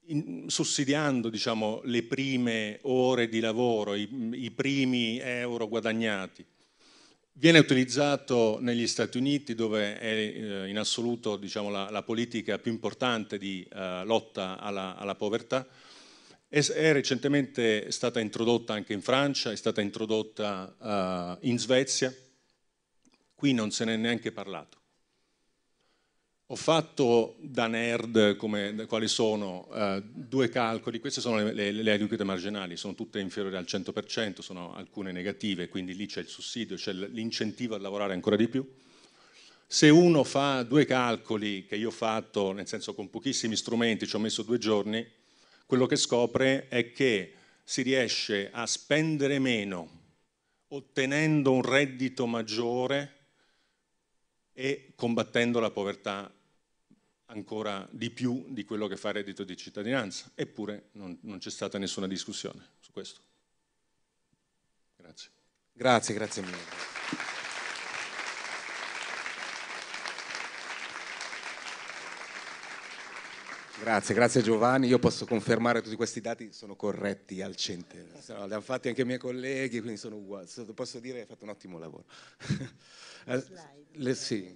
in, sussidiando diciamo, le prime ore di lavoro, i, i, primi euro guadagnati. Viene utilizzato negli Stati Uniti dove è eh, in assoluto diciamo, la, la, politica più importante di eh, lotta alla, alla povertà, è recentemente stata introdotta anche in Francia, è stata introdotta uh, in Svezia, qui non se n'è neanche parlato. Ho fatto da nerd, come, da quali sono, uh, due calcoli, queste sono le, le, le aliquote marginali, sono tutte inferiori al 100%, sono alcune negative, quindi lì c'è il sussidio, c'è l'incentivo a lavorare ancora di più. Se uno fa due calcoli che io ho fatto, nel senso con pochissimi strumenti, ci ho messo due giorni, quello che scopre è che si riesce a spendere meno ottenendo un reddito maggiore e combattendo la povertà ancora di più di quello che fa il reddito di cittadinanza. Eppure non, non c'è stata nessuna discussione su questo. Grazie. Grazie, grazie mille. Grazie, grazie Giovanni. Io posso confermare che tutti questi dati sono corretti al centro. Li hanno fatti anche i miei colleghi, quindi sono uguali. Posso dire che hai fatto un ottimo lavoro. Le, sì.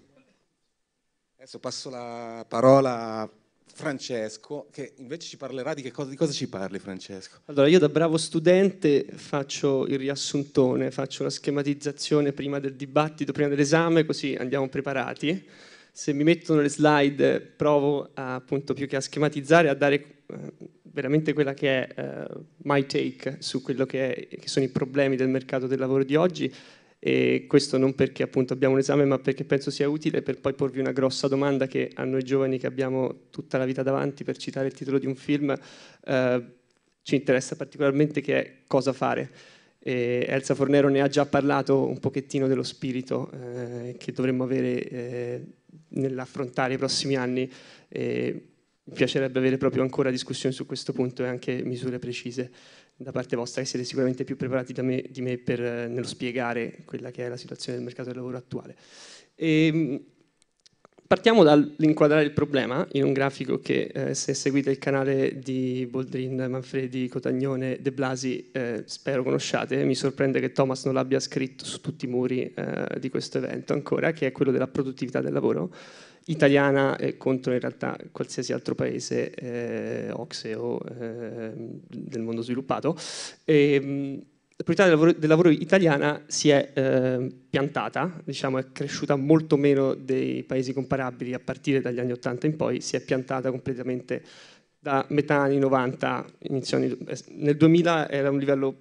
Adesso passo la parola a Francesco, che invece ci parlerà di, cosa, di cosa ci parli Francesco. Allora, io da bravo studente faccio il riassuntone, faccio la schematizzazione prima del dibattito, prima dell'esame, così andiamo preparati se mi mettono le slide provo a, appunto più che a schematizzare, a dare eh, veramente quella che è uh, my take su quello che, è, che, sono i problemi del mercato del lavoro di oggi e questo non perché appunto abbiamo un esame ma perché penso sia utile per poi porvi una grossa domanda che a noi giovani che abbiamo tutta la vita davanti per citare il titolo di un film uh, ci interessa particolarmente che è cosa fare. E Elsa Fornero ne ha già parlato un pochettino dello spirito eh, che dovremmo avere eh, nell'affrontare i prossimi anni. Eh, mi piacerebbe avere proprio ancora discussioni su questo punto e anche misure precise da parte vostra, che siete sicuramente più preparati me, di me per, eh, nello spiegare quella che è la situazione del mercato del lavoro attuale. E, ehm, Partiamo dall'inquadrare il problema in un grafico che eh, se seguite il canale di Boldrin, Manfredi, Cotagnone, De Blasi eh, spero conosciate, mi sorprende che Thomas non l'abbia scritto su tutti i muri eh, di questo evento ancora, che è quello della produttività del lavoro italiana contro in realtà qualsiasi altro paese, eh, Ocse o ehm, del mondo sviluppato. E, ehm, la proprietà del lavoro, del lavoro, italiana si è eh, piantata, diciamo, è cresciuta molto meno dei paesi comparabili a partire dagli anni 80 in poi, si è piantata completamente da metà anni 90, anni, nel 2000 era un livello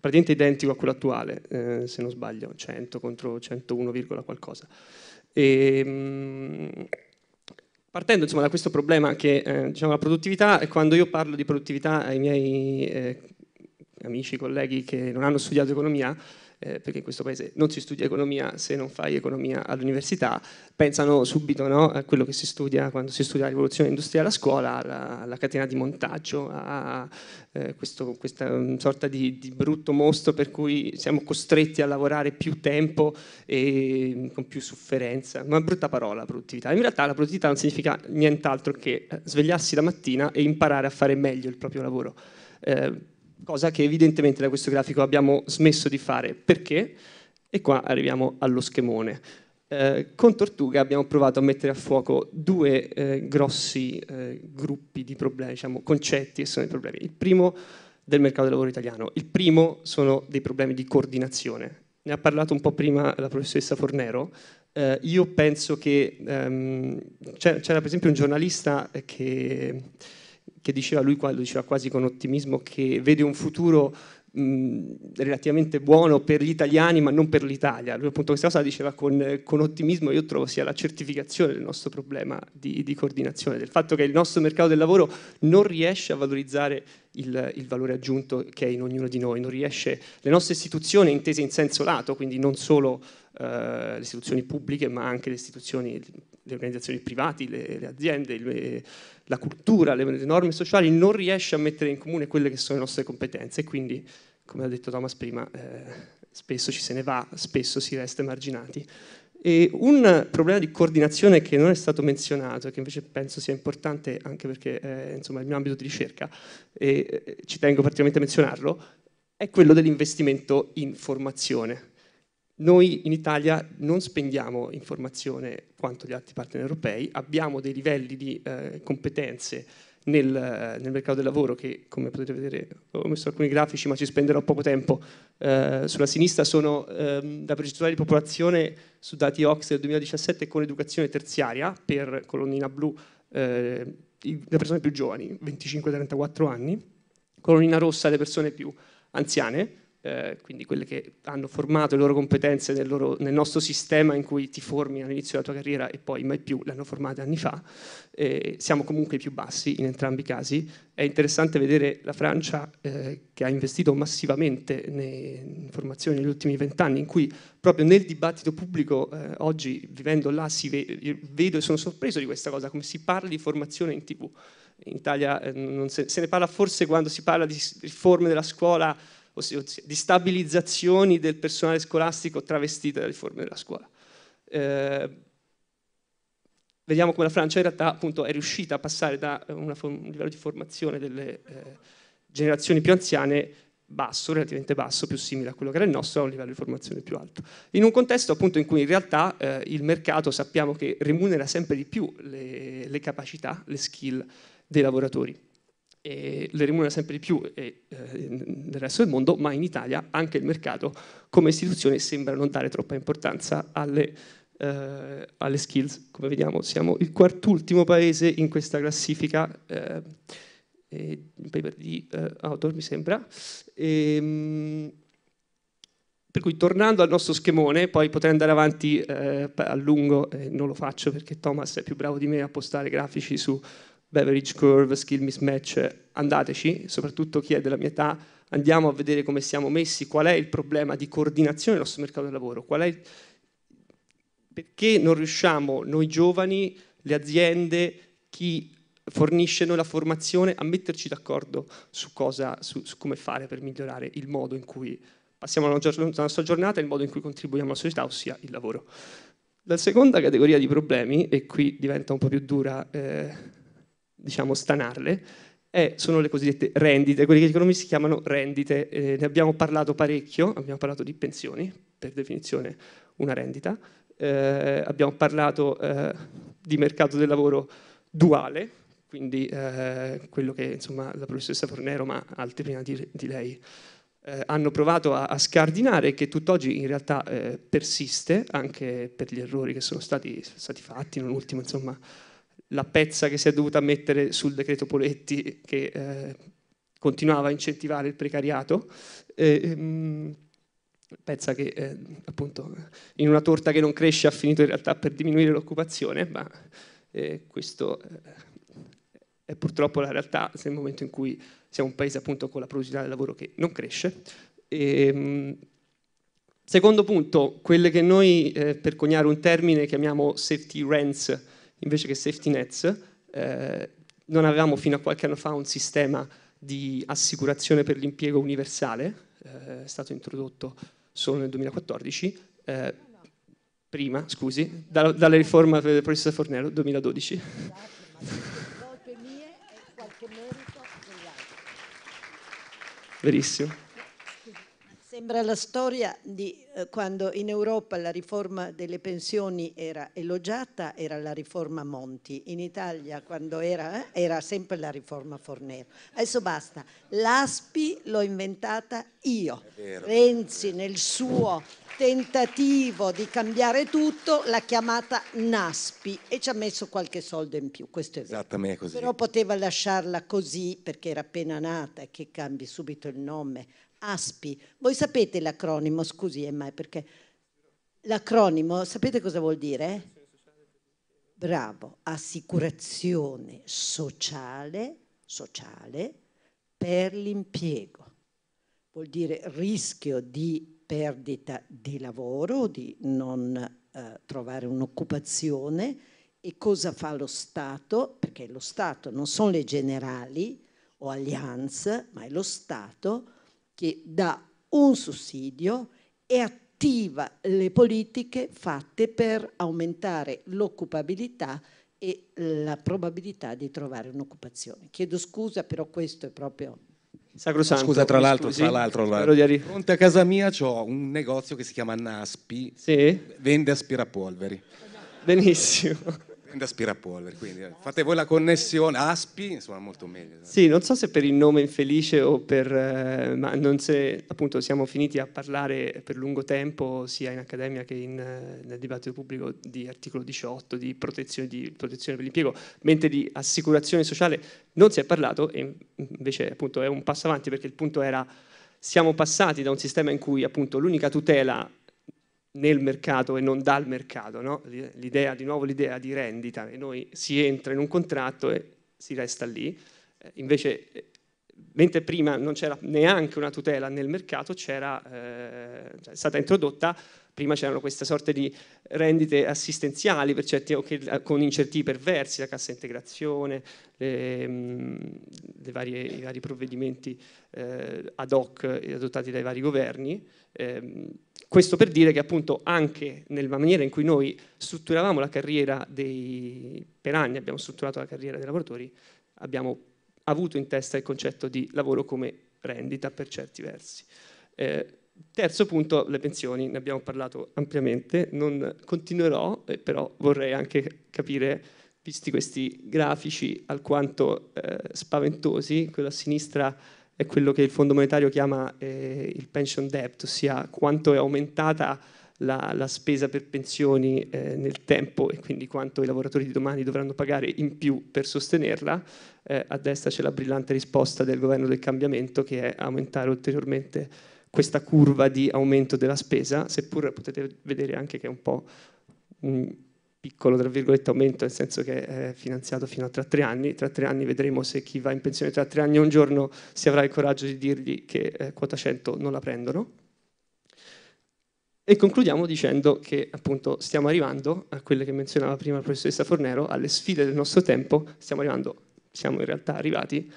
praticamente identico a quello attuale, eh, se non sbaglio, 100 contro 101, qualcosa. E, ehm, partendo insomma, da questo problema che eh, diciamo, la produttività, quando io parlo di produttività ai miei eh, amici, colleghi che non hanno studiato economia, eh, perché in questo paese non si studia economia se non fai economia all'università, pensano subito no, a quello che si studia quando si studia la rivoluzione industriale a scuola, alla, alla catena di montaggio, a eh, questo, questa mm, sorta di, di, brutto mostro per cui siamo costretti a lavorare più tempo e mm, con più sofferenza. Una brutta parola, produttività. In realtà la produttività non significa nient'altro che eh, svegliarsi la mattina e imparare a fare meglio il proprio lavoro. Eh, cosa che evidentemente da questo grafico abbiamo smesso di fare. Perché? E qua arriviamo allo schemone. Eh, con Tortuga abbiamo provato a mettere a fuoco due eh, grossi eh, gruppi di problemi, diciamo concetti e sono i problemi. Il primo del mercato del lavoro italiano, il primo sono dei problemi di coordinazione. Ne ha parlato un po' prima la professoressa Fornero. Eh, io penso che ehm, c'era per esempio un giornalista che che diceva lui, lo diceva quasi con ottimismo, che vede un futuro relativamente buono per gli italiani ma non per l'Italia. Lui appunto questa cosa la diceva con, con ottimismo io trovo sia la certificazione del nostro problema di, di, coordinazione, del fatto che il nostro mercato del lavoro non riesce a valorizzare il, il valore aggiunto che è in ognuno di noi, non riesce, le nostre istituzioni intese in senso lato, quindi non solo eh, le istituzioni pubbliche ma anche le istituzioni le organizzazioni private, le, le aziende, le, la cultura, le, le, norme sociali, non riesce a mettere in comune quelle che sono le nostre competenze e quindi, come ha detto Thomas prima, eh, spesso ci se ne va, spesso si resta emarginati. E un problema di coordinazione che non è stato menzionato che invece penso sia importante anche perché eh, insomma, è il mio ambito di ricerca e eh, ci tengo particolarmente a menzionarlo, è quello dell'investimento in formazione. Noi in Italia non spendiamo in formazione quanto gli altri partner europei, abbiamo dei livelli di eh, competenze nel, nel, mercato del lavoro che come potete vedere ho messo alcuni grafici ma ci spenderò poco tempo eh, sulla sinistra sono ehm, la percentuale di popolazione su dati Ox del 2017 con educazione terziaria per colonnina blu eh, le persone più giovani 25-34 anni colonnina rossa le persone più anziane eh, quindi quelle che hanno formato le loro competenze nel, loro, nel, nostro sistema in cui ti formi all'inizio della tua carriera e poi mai più l'hanno formata anni fa, eh, siamo comunque i più bassi in entrambi i casi. È interessante vedere la Francia eh, che ha investito massivamente in formazione negli ultimi vent'anni, in cui proprio nel dibattito pubblico eh, oggi, vivendo là, ve- vedo e sono sorpreso di questa cosa, come si parla di formazione in tv. In Italia eh, se, se ne parla forse quando si parla di riforme della scuola ossia, di stabilizzazioni del personale scolastico travestite da riforme della scuola. Eh, vediamo come la Francia in realtà appunto, è riuscita a passare da un livello di formazione delle eh, generazioni più anziane basso, relativamente basso, più simile a quello che era il nostro, a un livello di formazione più alto. In un contesto appunto in cui in realtà eh, il mercato sappiamo che remunera sempre di più le, le capacità, le skill dei lavoratori e le remunera sempre di più e, eh, nel resto del mondo, ma in Italia anche il mercato come istituzione sembra non dare troppa importanza alle, eh, alle skills. Come vediamo siamo il quart'ultimo paese in questa classifica, eh, paper di Autor eh, mi sembra. E, ehm, per cui tornando al nostro schemone, poi potrei andare avanti eh, a lungo, eh, non lo faccio perché Thomas è più bravo di me a postare grafici su beverage curve, skill mismatch, andateci, soprattutto chi è della mia età, andiamo a vedere come siamo messi, qual è il problema di coordinazione del nostro mercato del lavoro, qual il... perché non riusciamo noi giovani, le aziende, chi fornisce noi la formazione a metterci d'accordo su, cosa, su, su come fare per migliorare il modo in cui passiamo la nostra giornata e il modo in cui contribuiamo alla società, ossia il lavoro. La seconda categoria di problemi, e qui diventa un po' più dura, eh, diciamo, stanarle, eh, sono le cosiddette rendite, quelli che gli economisti chiamano rendite, eh, ne abbiamo parlato parecchio, abbiamo parlato di pensioni, per definizione una rendita, eh, abbiamo parlato eh, di mercato del lavoro duale, quindi eh, quello che insomma, la professoressa Fornero, ma altri prima di, di lei, eh, hanno provato a, a scardinare e che tutt'oggi in realtà persiste, anche per gli errori che sono stati, stati fatti, non ultimo insomma, la pezza che si è dovuta mettere sul decreto Poletti che eh, continuava a incentivare il precariato, eh, ehm, pezza che eh, appunto in una torta che non cresce ha finito in realtà per diminuire l'occupazione, ma eh, questo eh, è purtroppo la realtà nel momento in cui siamo un paese appunto con la produttività del lavoro che non cresce. E, ehm, secondo punto, quelle che noi eh, per coniare un termine chiamiamo safety rents, invece che safety nets, eh, non avevamo fino a qualche anno fa un sistema di assicurazione per l'impiego universale, eh, è stato introdotto solo nel 2014, eh, prima, scusi, da, dalla riforma del professor Fornello 2012. Verissimo sembra la storia di eh, quando in Europa la riforma delle pensioni era elogiata, era la riforma Monti, in Italia quando era, eh, era sempre la riforma Fornero. Adesso basta, l'ASPI l'ho inventata io, Renzi nel suo tentativo di cambiare tutto l'ha chiamata NASPI e ci ha messo qualche soldo in più, questo è vero. così. Però poteva lasciarla così perché era appena nata e che cambi subito il nome ASPI. Voi sapete l'acronimo, scusi, eh, mai perché l'acronimo, sapete cosa vuol dire? Bravo, assicurazione sociale, sociale per l'impiego. Vuol dire rischio di perdita di lavoro, di non eh, trovare un'occupazione e cosa fa lo Stato, perché lo Stato non sono le generali o Allianz, ma è lo Stato che dà un sussidio e attiva le politiche fatte per aumentare l'occupabilità e la probabilità di trovare un'occupazione. Chiedo scusa, però questo è proprio Sacrosanto. Scusa, tra l'altro, tra l'altro di fronte a casa mia ho un negozio che si chiama Naspi, sì. vende aspirapolveri. Benissimo prende aspirapolvere, quindi eh. fate voi la connessione, aspi, insomma molto meglio. Sì, non so se per il nome infelice o per, eh, ma non se appunto siamo finiti a parlare per lungo tempo sia in accademia che in, eh, nel dibattito pubblico di articolo 18, di protezione, di protezione per l'impiego, mentre di assicurazione sociale non si è parlato e invece appunto è un passo avanti perché il punto era siamo passati da un sistema in cui appunto l'unica tutela nel mercato e non dal mercato, no? l'idea, di nuovo l'idea di rendita, e noi si entra in un contratto e si resta lì, eh, invece eh, mentre prima non c'era neanche una tutela nel mercato, c'era, eh, cioè è stata introdotta, prima c'erano queste sorte di rendite assistenziali per certi, eh, con incentivi perversi, la cassa integrazione, le, mm, le varie, i vari provvedimenti eh, ad hoc adottati dai vari governi, eh, questo per dire che appunto anche nella maniera in cui noi strutturavamo la carriera dei, per anni abbiamo strutturato la carriera dei lavoratori, abbiamo avuto in testa il concetto di lavoro come rendita per certi versi. Eh, terzo punto, le pensioni, ne abbiamo parlato ampiamente, non continuerò, eh, però vorrei anche capire, visti questi grafici alquanto eh, spaventosi, quello a sinistra è quello che il Fondo Monetario chiama eh, il pension debt, ossia quanto è aumentata la, la spesa per pensioni eh, nel tempo e quindi quanto i lavoratori di domani dovranno pagare in più per sostenerla. Eh, a destra c'è la brillante risposta del governo del cambiamento che è aumentare ulteriormente questa curva di aumento della spesa, seppur potete vedere anche che è un po' un, piccolo tra virgolette aumento, nel senso che è finanziato fino a tra tre anni, tra tre anni vedremo se chi va in pensione tra tre anni o un giorno si avrà il coraggio di dirgli che eh, quota 100 non la prendono. E concludiamo dicendo che appunto stiamo arrivando a quelle che menzionava prima la professoressa Fornero, alle sfide del nostro tempo, stiamo arrivando, siamo in realtà arrivati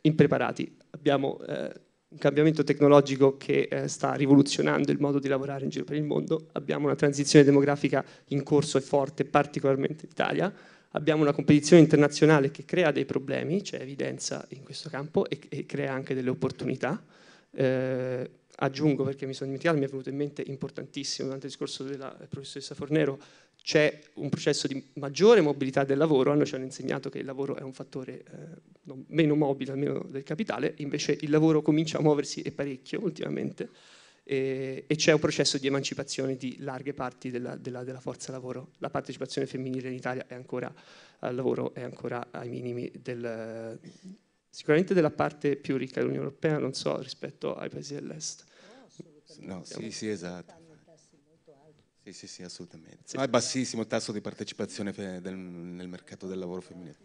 impreparati, abbiamo... Eh, un cambiamento tecnologico che eh, sta rivoluzionando il modo di lavorare in giro per il mondo, abbiamo una transizione demografica in corso e forte, particolarmente in Italia, abbiamo una competizione internazionale che crea dei problemi, c'è evidenza in questo campo e, e crea anche delle opportunità. Eh, aggiungo perché mi sono dimenticato, mi è venuto in mente importantissimo durante il discorso della eh, professoressa Fornero c'è un processo di maggiore mobilità del lavoro, hanno ci hanno insegnato che il lavoro è un fattore eh, meno mobile, almeno del capitale, invece il lavoro comincia a muoversi e parecchio ultimamente e, e c'è un processo di emancipazione di larghe parti della, della, della, forza lavoro. La partecipazione femminile in Italia è ancora al lavoro, è ancora ai minimi del, sicuramente della parte più ricca dell'Unione Europea, non so rispetto ai paesi dell'Est. No, sì, sì, esatto. Sì, sì, sì, assolutamente. Sì. Ah, è bassissimo il tasso di partecipazione del, nel mercato del lavoro femminile.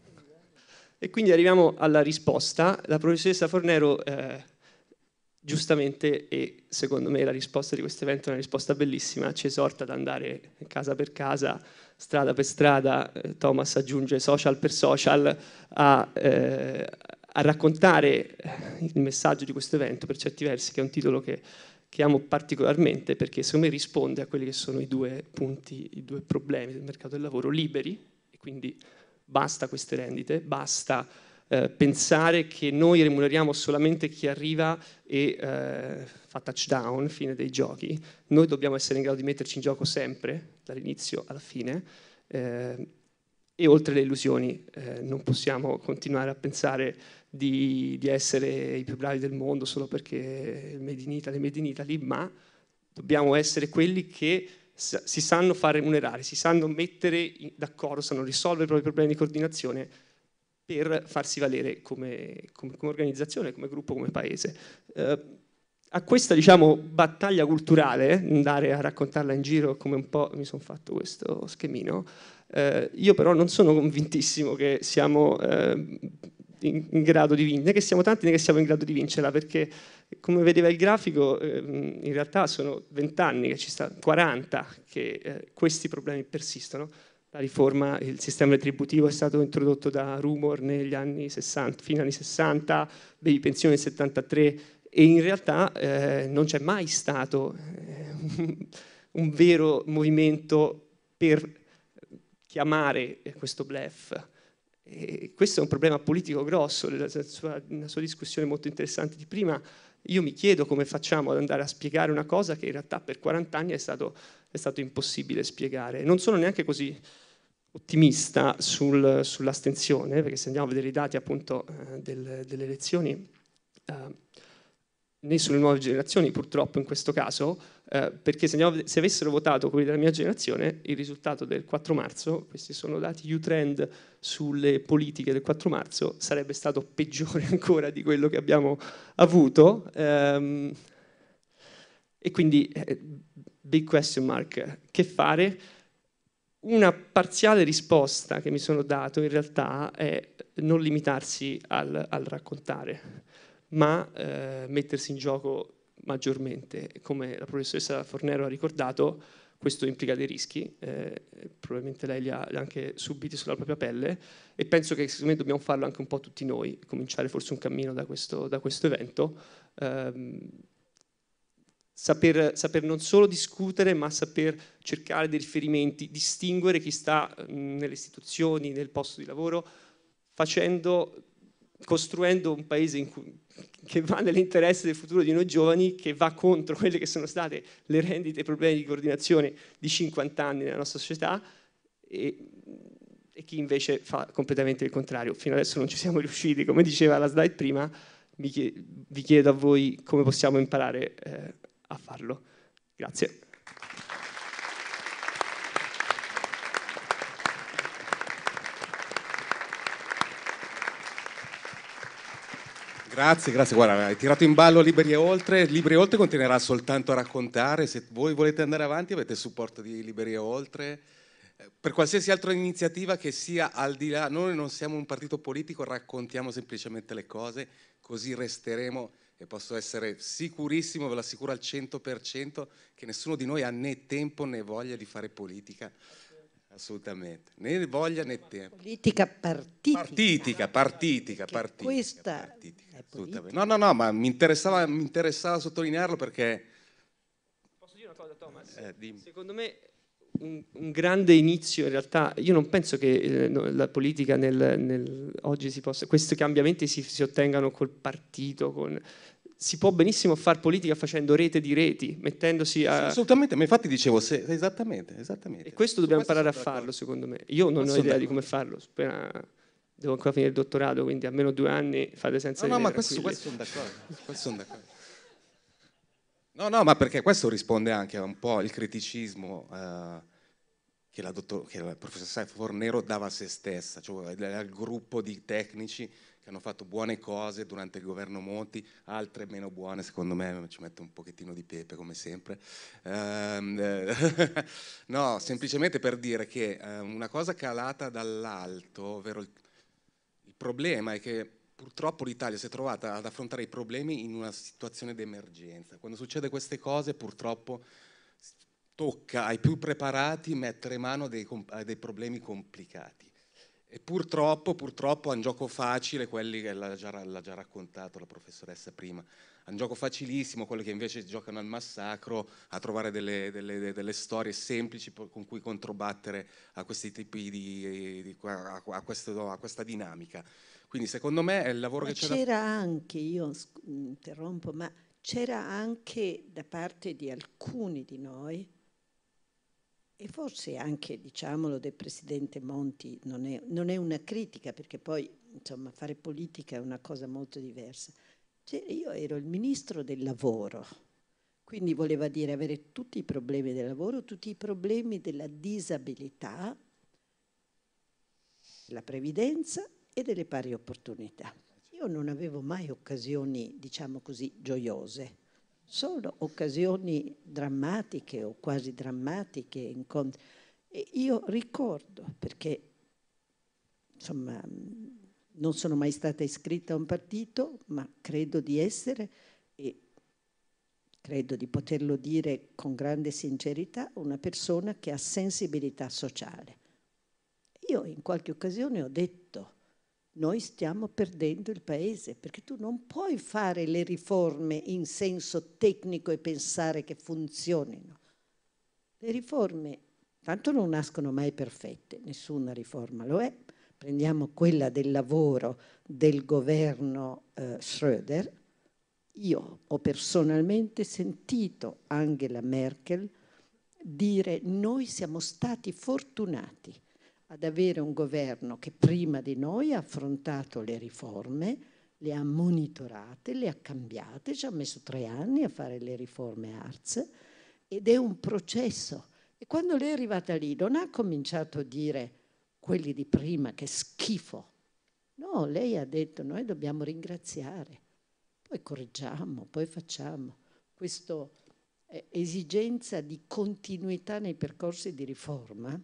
E quindi arriviamo alla risposta. La professoressa Fornero, eh, giustamente, e secondo me la risposta di questo evento è una risposta bellissima, ci esorta ad andare casa per casa, strada per strada, eh, Thomas aggiunge social per social, a, eh, a raccontare eh, il messaggio di questo evento, per certi versi, che è un titolo che che amo particolarmente perché secondo me risponde a quelli che sono i due punti, i due problemi del mercato del lavoro liberi e quindi basta queste rendite, basta eh, pensare che noi remuneriamo solamente chi arriva e eh, fa touchdown, fine dei giochi, noi dobbiamo essere in grado di metterci in gioco sempre, dall'inizio alla fine, eh, e oltre le illusioni eh, non possiamo continuare a pensare di, di, essere i più bravi del mondo solo perché il Made in Italy, Made in Italy, ma dobbiamo essere quelli che si sanno far remunerare, si sanno mettere d'accordo, sanno risolvere i propri problemi di coordinazione per farsi valere come, come, come organizzazione, come gruppo, come paese. Eh, a questa diciamo, battaglia culturale, eh, andare a raccontarla in giro come un po' mi sono fatto questo schemino, eh, io però non sono convintissimo che siamo eh, in, in grado di vincere, né che siamo tanti né che siamo in grado di vincerla, perché come vedeva il grafico eh, in realtà sono 20 anni, che ci sta, 40 che eh, questi problemi persistono. La riforma, il sistema retributivo è stato introdotto da Rumor negli anni 60, fine anni 60, dei pensioni nel 73 e in realtà eh, non c'è mai stato eh, un vero movimento per chiamare questo blef e questo è un problema politico grosso, nella sua, nella sua discussione molto interessante di prima. Io mi chiedo come facciamo ad andare a spiegare una cosa che in realtà per 40 anni è stato, è stato impossibile spiegare. Non sono neanche così ottimista sul, sull'astenzione, perché se andiamo a vedere i dati appunto eh, del, delle elezioni, eh, né sulle nuove generazioni purtroppo in questo caso, eh, perché se, av- se, avessero votato quelli della mia generazione, il risultato del 4 marzo, questi sono dati U-Trend sulle politiche del 4 marzo, sarebbe stato peggiore ancora di quello che abbiamo avuto. Ehm, e quindi, eh, big question mark, che fare? Una parziale risposta che mi sono dato in realtà è non limitarsi al, al raccontare, ma eh, mettersi in gioco maggiormente. Come la professoressa Fornero ha ricordato, questo implica dei rischi, eh, probabilmente lei li ha anche subiti sulla propria pelle e penso che secondo me dobbiamo farlo anche un po' tutti noi, cominciare forse un cammino da questo, da questo evento. Eh, saper, saper, non solo discutere, ma saper cercare dei riferimenti, distinguere chi sta mh, mm, nelle istituzioni, nel posto di lavoro, facendo costruendo un paese cui, che va nell'interesse del futuro di noi giovani, che va contro quelle che sono state le rendite e i problemi di coordinazione di 50 anni nella nostra società e, e, chi invece fa completamente il contrario. Fino adesso non ci siamo riusciti, come diceva la slide prima, vi chiedo a voi come possiamo imparare eh, a farlo. Grazie. Grazie, grazie. Guarda, hai tirato in ballo Libri e Oltre. Libri e Oltre continuerà soltanto a raccontare. Se voi volete andare avanti avete supporto di Libri e Oltre. Eh, per qualsiasi altra iniziativa che sia al di là, noi non siamo un partito politico, raccontiamo semplicemente le cose, così resteremo e posso essere sicurissimo, ve lo assicuro al 100%, che nessuno di noi ha né tempo né voglia di fare politica. Assolutamente, né voglia né tempo. Politica partitica. Partitica, partitica, partitica. Questa partitica politico. No, no, no, ma mi interessava, mi interessava sottolinearlo perché... Posso dire una cosa, Thomas? Eh, Secondo me un, un, grande inizio in realtà, io non penso che eh, no, la politica nel, nel, oggi si possa, questi cambiamenti si, si ottengano col partito, con, si può benissimo fare politica facendo rete di reti, mettendosi a... Sì, assolutamente, ma infatti dicevo, se, esattamente, esattamente. E questo dobbiamo questo imparare a farlo, secondo me. Io non ho idea di come farlo, spera devo ancora finire il dottorato, quindi almeno due anni fate senza No, no, ma questo, questo sono d'accordo. questo sono d'accordo. No, no, ma perché questo risponde anche a un po' il criticismo eh, che, la dottor- che la professoressa Fornero dava a se stessa, cioè al gruppo di tecnici che hanno fatto buone cose durante il governo Monti, altre meno buone, secondo me ci mette un pochettino di pepe come sempre. Ehm, eh, no, semplicemente per dire che eh, una cosa calata dall'alto, ovvero il problema è che purtroppo l'Italia si è trovata ad affrontare i problemi in una situazione d'emergenza. Quando succede queste cose purtroppo tocca ai più preparati mettere mano dei, a dei problemi complicati. E purtroppo, purtroppo, è un gioco facile, quelli che l'ha già, l'ha già raccontato la professoressa prima, è un gioco facilissimo, quelli che invece giocano al massacro, a trovare delle, delle, delle storie semplici con cui controbattere a questi tipi di, di a, a, questo, a questa dinamica. Quindi secondo me è il lavoro ma che c'era. C'era anche, io interrompo, ma c'era anche da parte di alcuni di noi, e forse anche diciamolo del Presidente Monti, non è, non è una critica perché poi insomma, fare politica è una cosa molto diversa, cioè, io ero il ministro del lavoro, quindi voleva dire avere tutti i problemi del lavoro, tutti i problemi della disabilità, della previdenza e delle pari opportunità. Io non avevo mai occasioni, diciamo così, gioiose, solo occasioni drammatiche o quasi drammatiche, incontri. E io ricordo, perché insomma non sono mai stata iscritta a un partito, ma credo di essere e credo di poterlo dire con grande sincerità, una persona che ha sensibilità sociale. Io in qualche occasione ho detto, noi stiamo perdendo il paese perché tu non puoi fare le riforme in senso tecnico e pensare che funzionino. Le riforme tanto non nascono mai perfette, nessuna riforma lo è, prendiamo quella del lavoro del governo eh, Schröder, io ho personalmente sentito Angela Merkel dire noi siamo stati fortunati ad avere un governo che prima di noi ha affrontato le riforme, le ha monitorate, le ha cambiate, ci ha messo tre anni a fare le riforme ARS ed è un processo. E quando lei è arrivata lì non ha cominciato a dire quelli di prima, che schifo. No, lei ha detto noi dobbiamo ringraziare, poi correggiamo, poi facciamo. Questa eh, esigenza di continuità nei percorsi di riforma,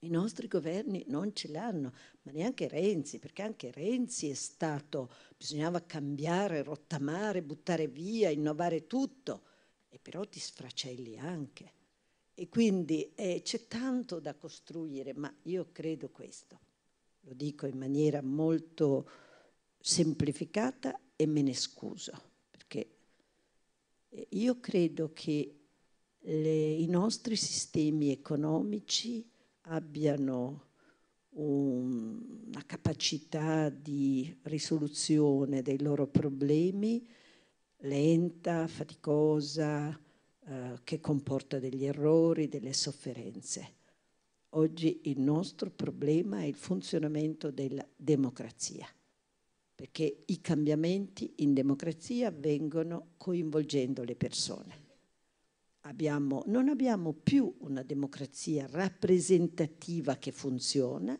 i nostri governi non ce l'hanno, ma neanche Renzi, perché anche Renzi è stato, bisognava cambiare, rottamare, buttare via, innovare tutto, e però ti sfracelli anche. E quindi eh, c'è tanto da costruire, ma io credo questo. Lo dico in maniera molto semplificata e me ne scuso, perché eh, io credo che le, i nostri sistemi economici abbiano un, una capacità di risoluzione dei loro problemi lenta, faticosa, eh, che comporta degli errori, delle sofferenze. Oggi il nostro problema è il funzionamento della democrazia, perché i cambiamenti in democrazia avvengono coinvolgendo le persone. Abbiamo, non abbiamo più una democrazia rappresentativa che funziona,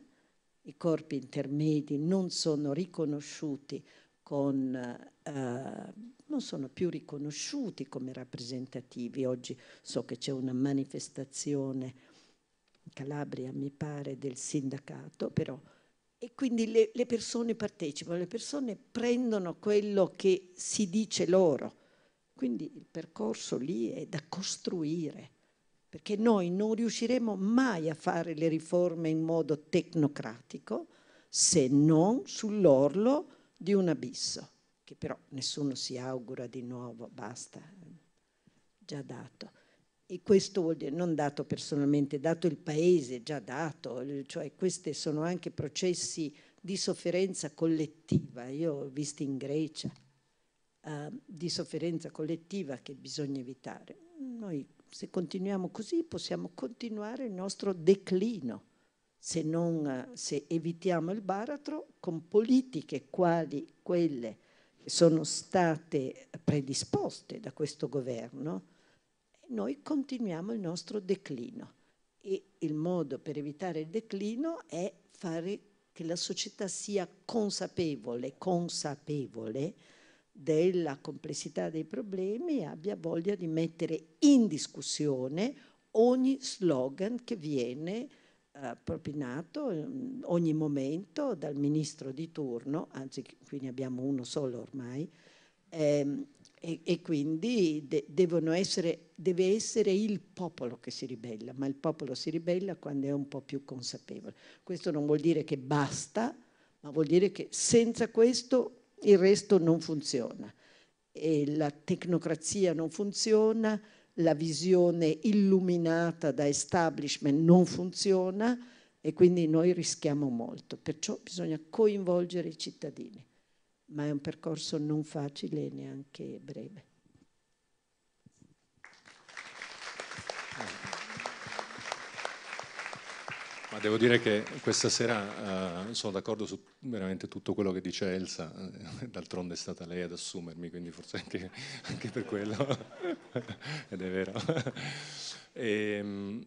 i corpi intermedi non sono riconosciuti con eh, non sono più riconosciuti come rappresentativi. Oggi so che c'è una manifestazione in Calabria, mi pare, del sindacato, però e quindi le, le, persone partecipano, le persone prendono quello che si dice loro. Quindi il percorso lì è da costruire, perché noi non riusciremo mai a fare le riforme in modo tecnocratico se non sull'orlo di un abisso che però nessuno si augura di nuovo, basta, già dato. E questo vuol dire, non dato personalmente, dato il paese, già dato, cioè questi sono anche processi di sofferenza collettiva, io ho visto in Grecia, eh, di sofferenza collettiva che bisogna evitare. Noi se continuiamo così possiamo continuare il nostro declino. Se, non, eh, se evitiamo il baratro con politiche quali quelle sono state predisposte da questo governo, noi continuiamo il nostro declino. E il modo per evitare il declino è fare che la società sia consapevole, consapevole della complessità dei problemi e abbia voglia di mettere in discussione ogni slogan che viene eh, propinato mm, ogni momento dal ministro di turno, anzi qui ne abbiamo uno solo ormai, ehm, e, e, quindi de essere, deve essere il popolo che si ribella, ma il popolo si ribella quando è un po' più consapevole. Questo non vuol dire che basta, ma vuol dire che senza questo il resto non funziona. E la tecnocrazia non funziona, la visione illuminata da establishment non funziona e quindi noi rischiamo molto. Perciò bisogna coinvolgere i cittadini, ma è un percorso non facile e neanche breve. Ma devo dire che questa sera uh, sono d'accordo su veramente tutto quello che dice Elsa, eh, d'altronde è stata lei ad assumermi, quindi forse anche, anche per quello, ed è vero. E, ehm,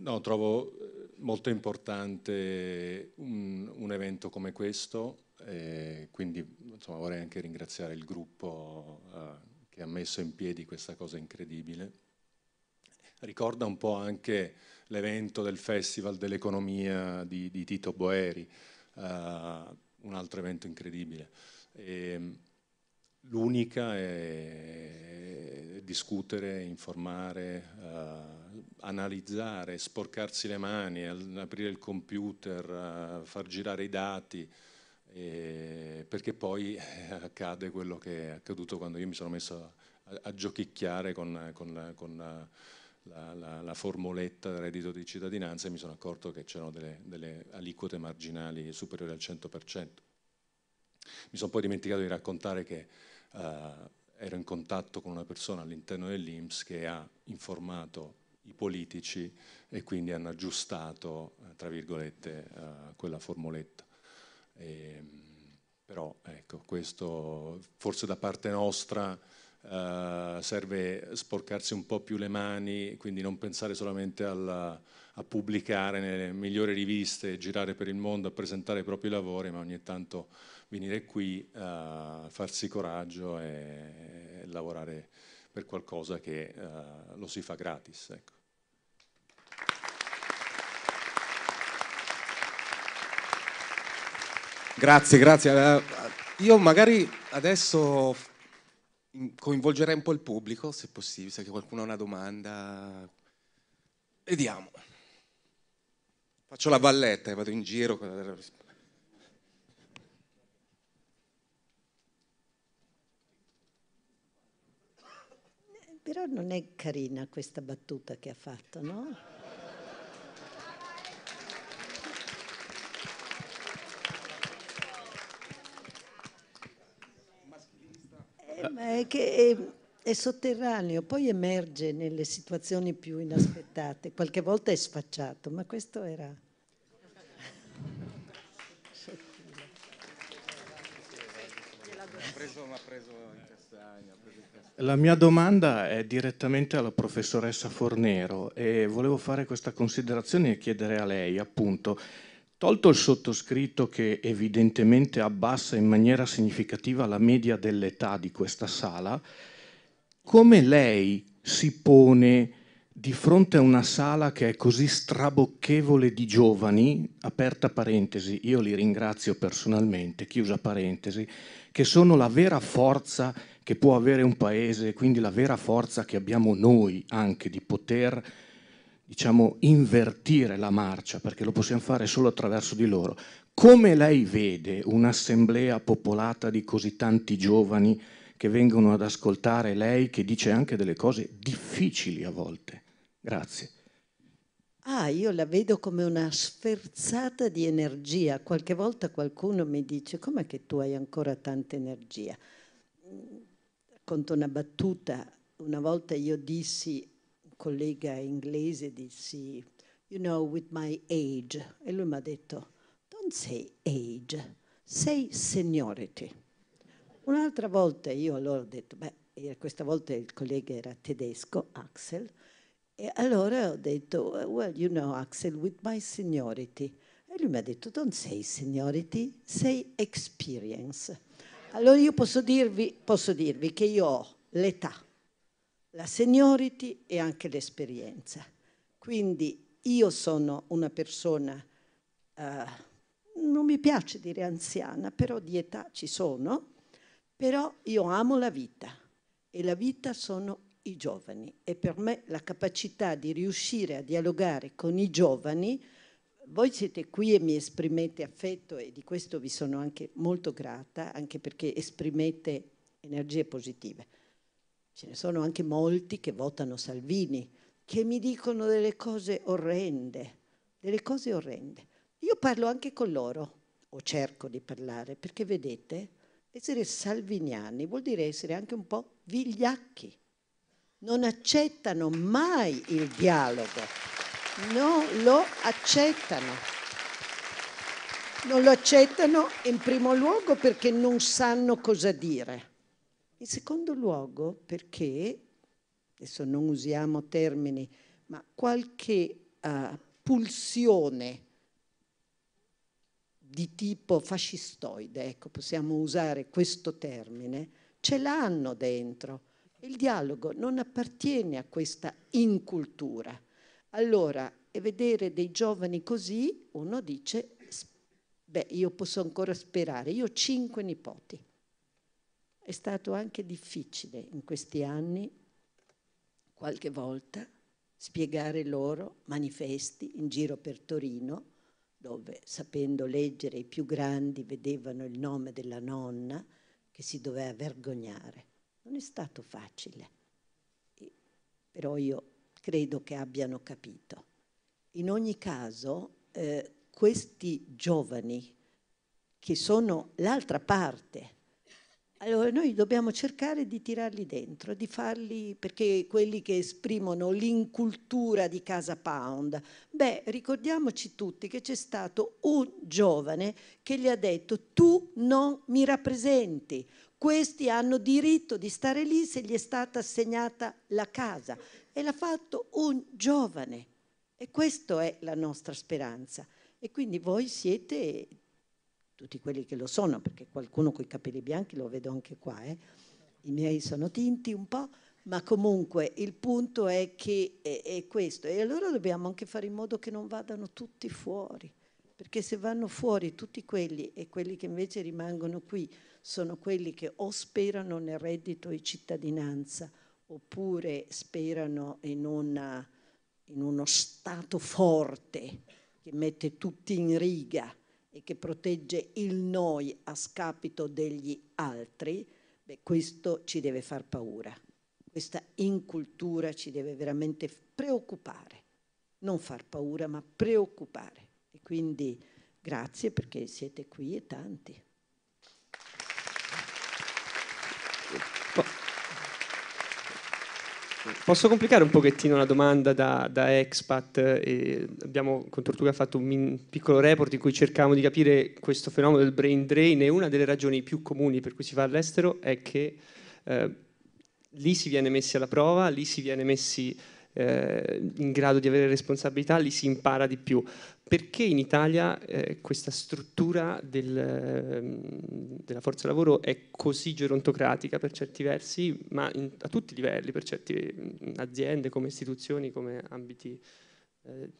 no, trovo eh, molto importante un, un evento come questo, quindi insomma, vorrei anche ringraziare il gruppo uh, che ha messo in piedi questa cosa incredibile. Ricorda un po' anche l'evento del Festival dell'Economia di, di, Tito Boeri, uh, un altro evento incredibile. Ehm, l'unica è discutere, informare, uh, analizzare, sporcarsi le mani, aprire il computer, uh, far girare i dati, eh, perché poi accade quello che è accaduto quando io mi sono messo a, a giochicchiare con, con, con la, la, la, formoletta del reddito di cittadinanza e mi sono accorto che c'erano delle, delle aliquote marginali superiori al 100%. Mi sono poi dimenticato di raccontare che uh, ero in contatto con una persona all'interno dell'Inps che ha informato i politici e quindi hanno aggiustato, eh, tra virgolette, uh, quella formuletta. E, ehm, però ecco, questo forse da parte nostra eh, serve sporcarsi un po' più le mani, quindi non pensare solamente alla, a pubblicare nelle migliori riviste, girare per il mondo, a presentare i propri lavori, ma ogni tanto venire qui, uh, farsi coraggio e, e, lavorare per qualcosa che uh, lo si fa gratis. Ecco. Grazie, grazie. Io magari adesso Mm, coinvolgerei un po' il pubblico, se possibile, se qualcuno ha una domanda. Vediamo. Faccio la valletta e vado in giro. Però non è carina questa battuta che ha fatto, no? è eh, che è, è sotterraneo, poi emerge nelle situazioni più inaspettate, qualche volta è sfacciato, ma questo era... La mia domanda è direttamente alla professoressa Fornero e volevo fare questa considerazione e chiedere a lei appunto Tolto il sottoscritto che evidentemente abbassa in maniera significativa la media dell'età di questa sala, come lei si pone di fronte a una sala che è così strabocchevole di giovani, aperta parentesi, io li ringrazio personalmente, chiusa parentesi, che sono la vera forza che può avere un paese, quindi la vera forza che abbiamo noi anche di poter diciamo, invertire la marcia, perché lo possiamo fare solo attraverso di loro. Come lei vede un'assemblea popolata di così tanti giovani che vengono ad ascoltare lei, che dice anche delle cose difficili a volte? Grazie. Ah, io la vedo come una sferzata di energia. Qualche volta qualcuno mi dice, com'è che tu hai ancora tanta energia? Mm, Conto una battuta, una volta io dissi collega inglese dissi, you know, with my age, e lui mi ha detto, don't say age, say seniority. Un'altra volta io allora ho detto, beh, questa volta il collega era tedesco, Axel, e allora ho detto, well, you know, Axel, with my seniority. E lui mi ha detto, don't say seniority, say experience. Allora io posso dirvi, posso dirvi che io ho l'età la seniority e anche l'esperienza. Quindi io sono una persona, eh, non mi piace dire anziana, però di età ci sono, però io amo la vita e la vita sono i giovani e per me la capacità di riuscire a dialogare con i giovani, voi siete qui e mi esprimete affetto e di questo vi sono anche molto grata, anche perché esprimete energie positive ce ne sono anche molti che votano Salvini, che mi dicono delle cose orrende, delle cose orrende. Io parlo anche con loro, o cerco di parlare, perché vedete, essere salviniani vuol dire essere anche un po' vigliacchi. Non accettano mai il dialogo, non lo accettano. Non lo accettano in primo luogo perché non sanno cosa dire in secondo luogo perché, adesso non usiamo termini, ma qualche uh, pulsione di tipo fascistoide, ecco, possiamo usare questo termine, ce l'hanno dentro. Il dialogo non appartiene a questa incultura. Allora, e vedere dei giovani così, uno dice, beh, io posso ancora sperare, io ho cinque nipoti. È stato anche difficile in questi anni, qualche volta, spiegare loro manifesti in giro per Torino, dove sapendo leggere i più grandi vedevano il nome della nonna che si doveva vergognare. Non è stato facile, però io credo che abbiano capito. In ogni caso, eh, questi giovani che sono l'altra parte allora noi dobbiamo cercare di tirarli dentro, di farli, perché quelli che esprimono l'incultura di Casa Pound, beh, ricordiamoci tutti che c'è stato un giovane che gli ha detto tu non mi rappresenti, questi hanno diritto di stare lì se gli è stata assegnata la casa e l'ha fatto un giovane e questa è la nostra speranza e quindi voi siete tutti quelli che lo sono, perché qualcuno con i capelli bianchi lo vedo anche qua, eh. i miei sono tinti un po', ma comunque il punto è che è, è questo e allora dobbiamo anche fare in modo che non vadano tutti fuori, perché se vanno fuori tutti quelli e quelli che invece rimangono qui sono quelli che o sperano nel reddito di cittadinanza oppure sperano in, una, in uno Stato forte che mette tutti in riga e che protegge il noi a scapito degli altri, beh, questo ci deve far paura. Questa incultura ci deve veramente preoccupare, non far paura, ma preoccupare. E quindi grazie perché siete qui e tanti. Posso complicare un pochettino la domanda da, da expat? E abbiamo con Tortuga fatto un piccolo report in cui cercavamo di capire questo fenomeno del brain drain e una delle ragioni più comuni per cui si va all'estero è che eh, lì si viene messi alla prova, lì si viene messi eh, in grado di avere responsabilità, lì si impara di più. Perché in Italia eh, questa struttura del, ehm, della forza lavoro è così gerontocratica per certi versi, ma in, a tutti i livelli, per certe mm, aziende come istituzioni, come ambiti eh,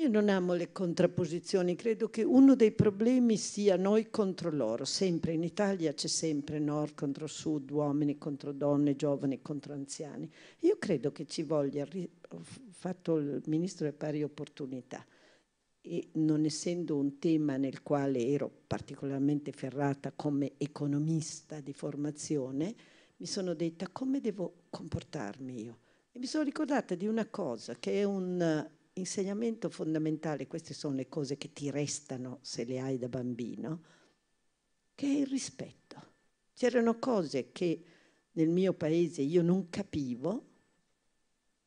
io non amo le contrapposizioni, credo che uno dei problemi sia noi contro loro, sempre in Italia c'è sempre nord contro sud, uomini contro donne, giovani contro anziani. Io credo che ci voglia, ho fatto il ministro delle pari opportunità e non essendo un tema nel quale ero particolarmente ferrata come economista di formazione, mi sono detta come devo comportarmi io. E mi sono ricordata di una cosa che è un insegnamento fondamentale, queste sono le cose che ti restano se le hai da bambino, che è il rispetto. C'erano cose che nel mio paese io non capivo,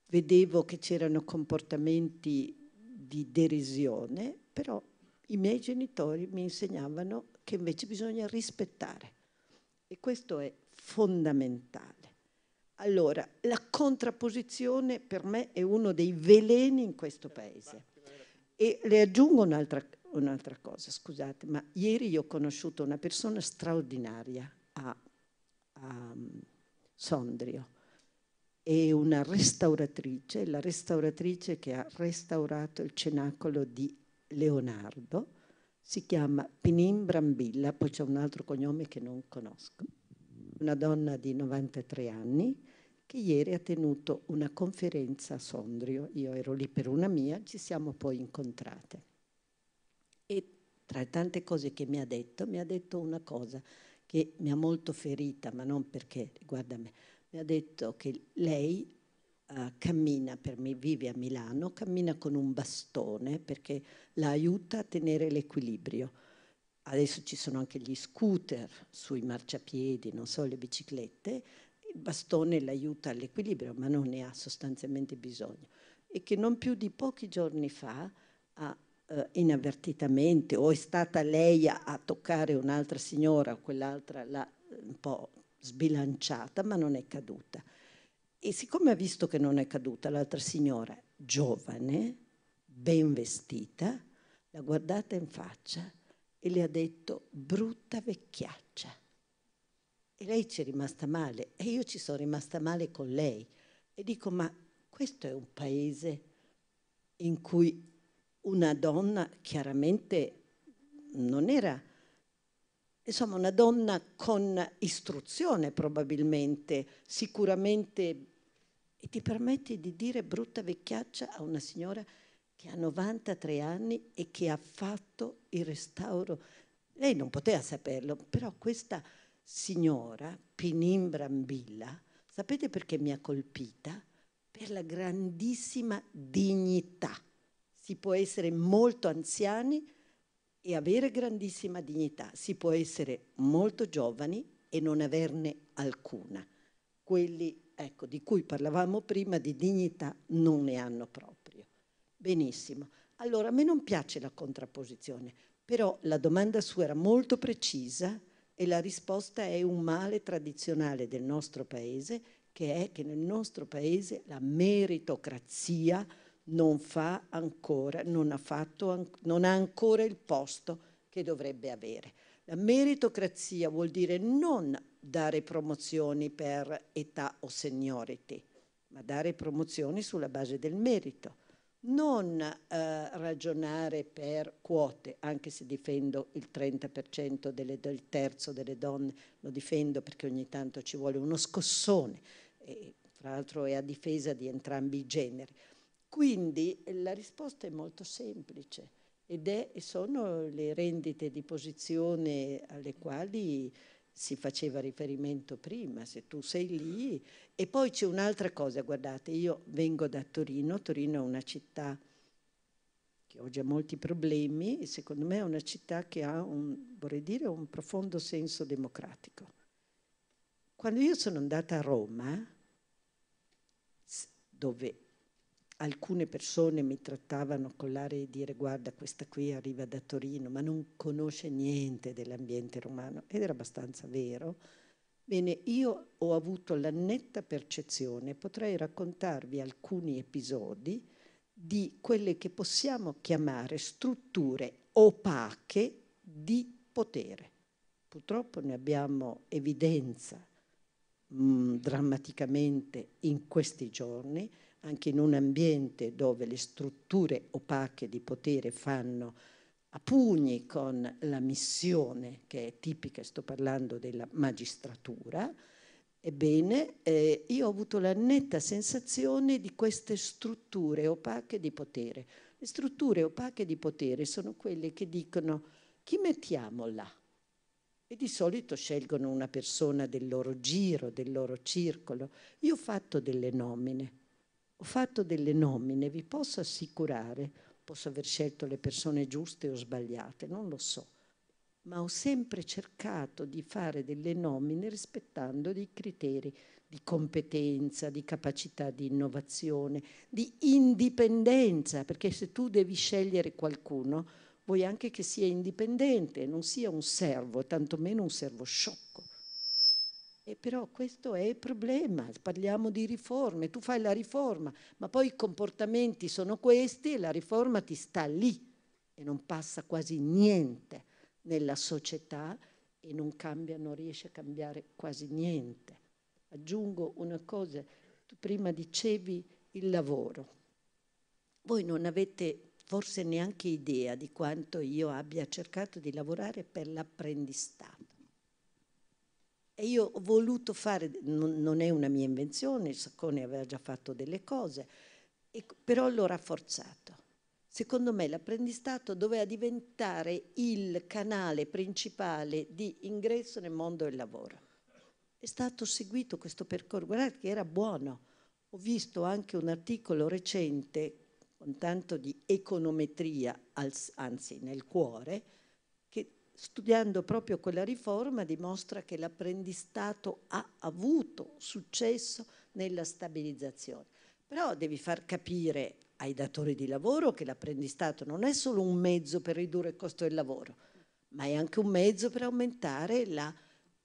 vedevo che c'erano comportamenti di derisione, però i miei genitori mi insegnavano che invece bisogna rispettare e questo è fondamentale. Allora, la contrapposizione per me è uno dei veleni in questo paese. E le aggiungo un'altra, un'altra cosa, scusate, ma ieri io ho conosciuto una persona straordinaria a, a mm, Sondrio, è una restauratrice, la restauratrice che ha restaurato il cenacolo di Leonardo, si chiama Pinin Brambilla, poi c'è un altro cognome che non conosco, una donna di 93 anni che ieri ha tenuto una conferenza a Sondrio, io ero lì per una mia, ci siamo poi incontrate. E tra le tante cose che mi ha detto, mi ha detto una cosa che mi ha molto ferita, ma non perché riguarda me, mi ha detto che lei uh, cammina, per me vive a Milano, cammina con un bastone perché la aiuta a tenere l'equilibrio. Adesso ci sono anche gli scooter sui marciapiedi, non so, le biciclette, il bastone l'aiuta all'equilibrio, ma non ne ha sostanzialmente bisogno, e che non più di pochi giorni fa ha eh, inavvertitamente o è stata lei a, a toccare un'altra signora o quell'altra l'ha eh, un po' sbilanciata, ma non è caduta. E siccome ha visto che non è caduta, l'altra signora, giovane, ben vestita, l'ha guardata in faccia e le ha detto brutta vecchiaccia e lei ci è rimasta male e io ci sono rimasta male con lei. E dico, ma questo è un paese in cui una donna chiaramente non era, insomma, una donna con istruzione probabilmente, sicuramente, e ti permetti di dire brutta vecchiaccia a una signora che ha 93 anni e che ha fatto il restauro. Lei non poteva saperlo, però questa signora, Pinin Brambilla, sapete perché mi ha colpita? Per la grandissima dignità. Si può essere molto anziani e avere grandissima dignità, si può essere molto giovani e non averne alcuna. Quelli ecco, di cui parlavamo prima di dignità non ne hanno proprio. Benissimo. Allora, a me non piace la contrapposizione, però la domanda sua era molto precisa e la risposta è un male tradizionale del nostro paese che è che nel nostro paese la meritocrazia non, fa ancora, non, ha, fatto, non ha ancora il posto che dovrebbe avere. La meritocrazia vuol dire non dare promozioni per età o seniority, ma dare promozioni sulla base del merito non eh, ragionare per quote, anche se difendo il 30% delle, del terzo delle donne, lo difendo perché ogni tanto ci vuole uno scossone, e, fra l'altro è a difesa di entrambi i generi. Quindi la risposta è molto semplice ed è, sono le rendite di posizione alle quali si faceva riferimento prima, se tu sei lì. E poi c'è un'altra cosa, guardate, io vengo da Torino, Torino è una città che ho già molti problemi e secondo me è una città che ha un, vorrei dire, un profondo senso democratico. Quando io sono andata a Roma, dove alcune persone mi trattavano con l'aria di dire guarda questa qui arriva da Torino ma non conosce niente dell'ambiente romano ed era abbastanza vero. Bene, io ho avuto la netta percezione, potrei raccontarvi alcuni episodi di quelle che possiamo chiamare strutture opache di potere. Purtroppo ne abbiamo evidenza mh, mm, drammaticamente in questi giorni anche in un ambiente dove le strutture opache di potere fanno a pugni con la missione che è tipica, sto parlando della magistratura, ebbene eh, io ho avuto la netta sensazione di queste strutture opache di potere. Le strutture opache di potere sono quelle che dicono chi mettiamo là? E di solito scelgono una persona del loro giro, del loro circolo. Io ho fatto delle nomine ho fatto delle nomine, vi posso assicurare, posso aver scelto le persone giuste o sbagliate, non lo so, ma ho sempre cercato di fare delle nomine rispettando dei criteri di competenza, di capacità di innovazione, di indipendenza, perché se tu devi scegliere qualcuno, vuoi anche che sia indipendente, non sia un servo, tantomeno un servo sciocco. E però questo è il problema, parliamo di riforme, tu fai la riforma, ma poi i comportamenti sono questi e la riforma ti sta lì e non passa quasi niente nella società e non cambia, non riesce a cambiare quasi niente. Aggiungo una cosa, tu prima dicevi il lavoro. Voi non avete forse neanche idea di quanto io abbia cercato di lavorare per l'apprendistato e io ho voluto fare, non, non è una mia invenzione, Saccone aveva già fatto delle cose, e, però l'ho rafforzato. Secondo me l'apprendistato doveva diventare il canale principale di ingresso nel mondo del lavoro. È stato seguito questo percorso, guardate che era buono. Ho visto anche un articolo recente con tanto di econometria, anzi nel cuore, studiando proprio quella riforma, dimostra che l'apprendistato ha avuto successo nella stabilizzazione. Però devi far capire ai datori di lavoro che l'apprendistato non è solo un mezzo per ridurre il costo del lavoro, ma è anche un mezzo per aumentare la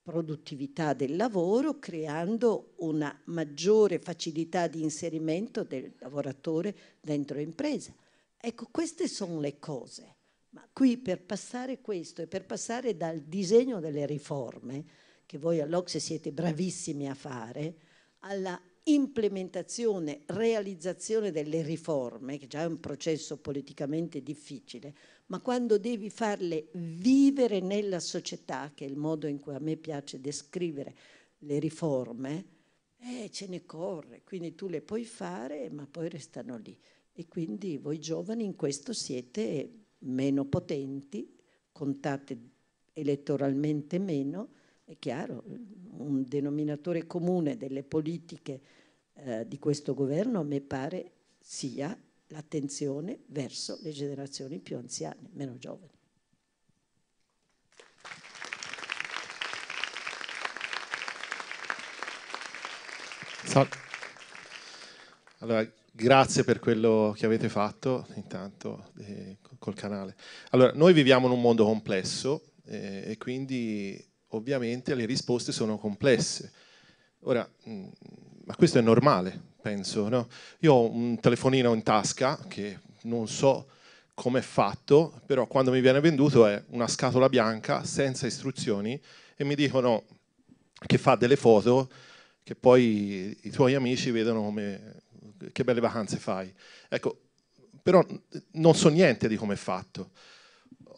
produttività del lavoro, creando una maggiore facilità di inserimento del lavoratore dentro l'impresa. Ecco, queste sono le cose ma qui per passare questo e per passare dal disegno delle riforme, che voi all'Ocse siete bravissimi a fare, alla implementazione, realizzazione delle riforme, che già è un processo politicamente difficile, ma quando devi farle vivere nella società, che è il modo in cui a me piace descrivere le riforme, eh, ce ne corre, quindi tu le puoi fare, ma poi restano lì. E quindi voi giovani in questo siete meno potenti, contate elettoralmente meno, è chiaro, un denominatore comune delle politiche eh, di questo governo a me pare sia l'attenzione verso le generazioni più anziane, meno giovani. Allora, grazie per quello che avete fatto intanto eh, col canale. Allora, noi viviamo in un mondo complesso eh, e quindi ovviamente le risposte sono complesse. Ora, mh, mm, ma questo è normale, penso. No? Io ho un telefonino in tasca che non so come è fatto, però quando mi viene venduto è una scatola bianca senza istruzioni e mi dicono che fa delle foto che poi i tuoi amici vedono come che belle vacanze fai. Ecco, però non so niente di come è fatto.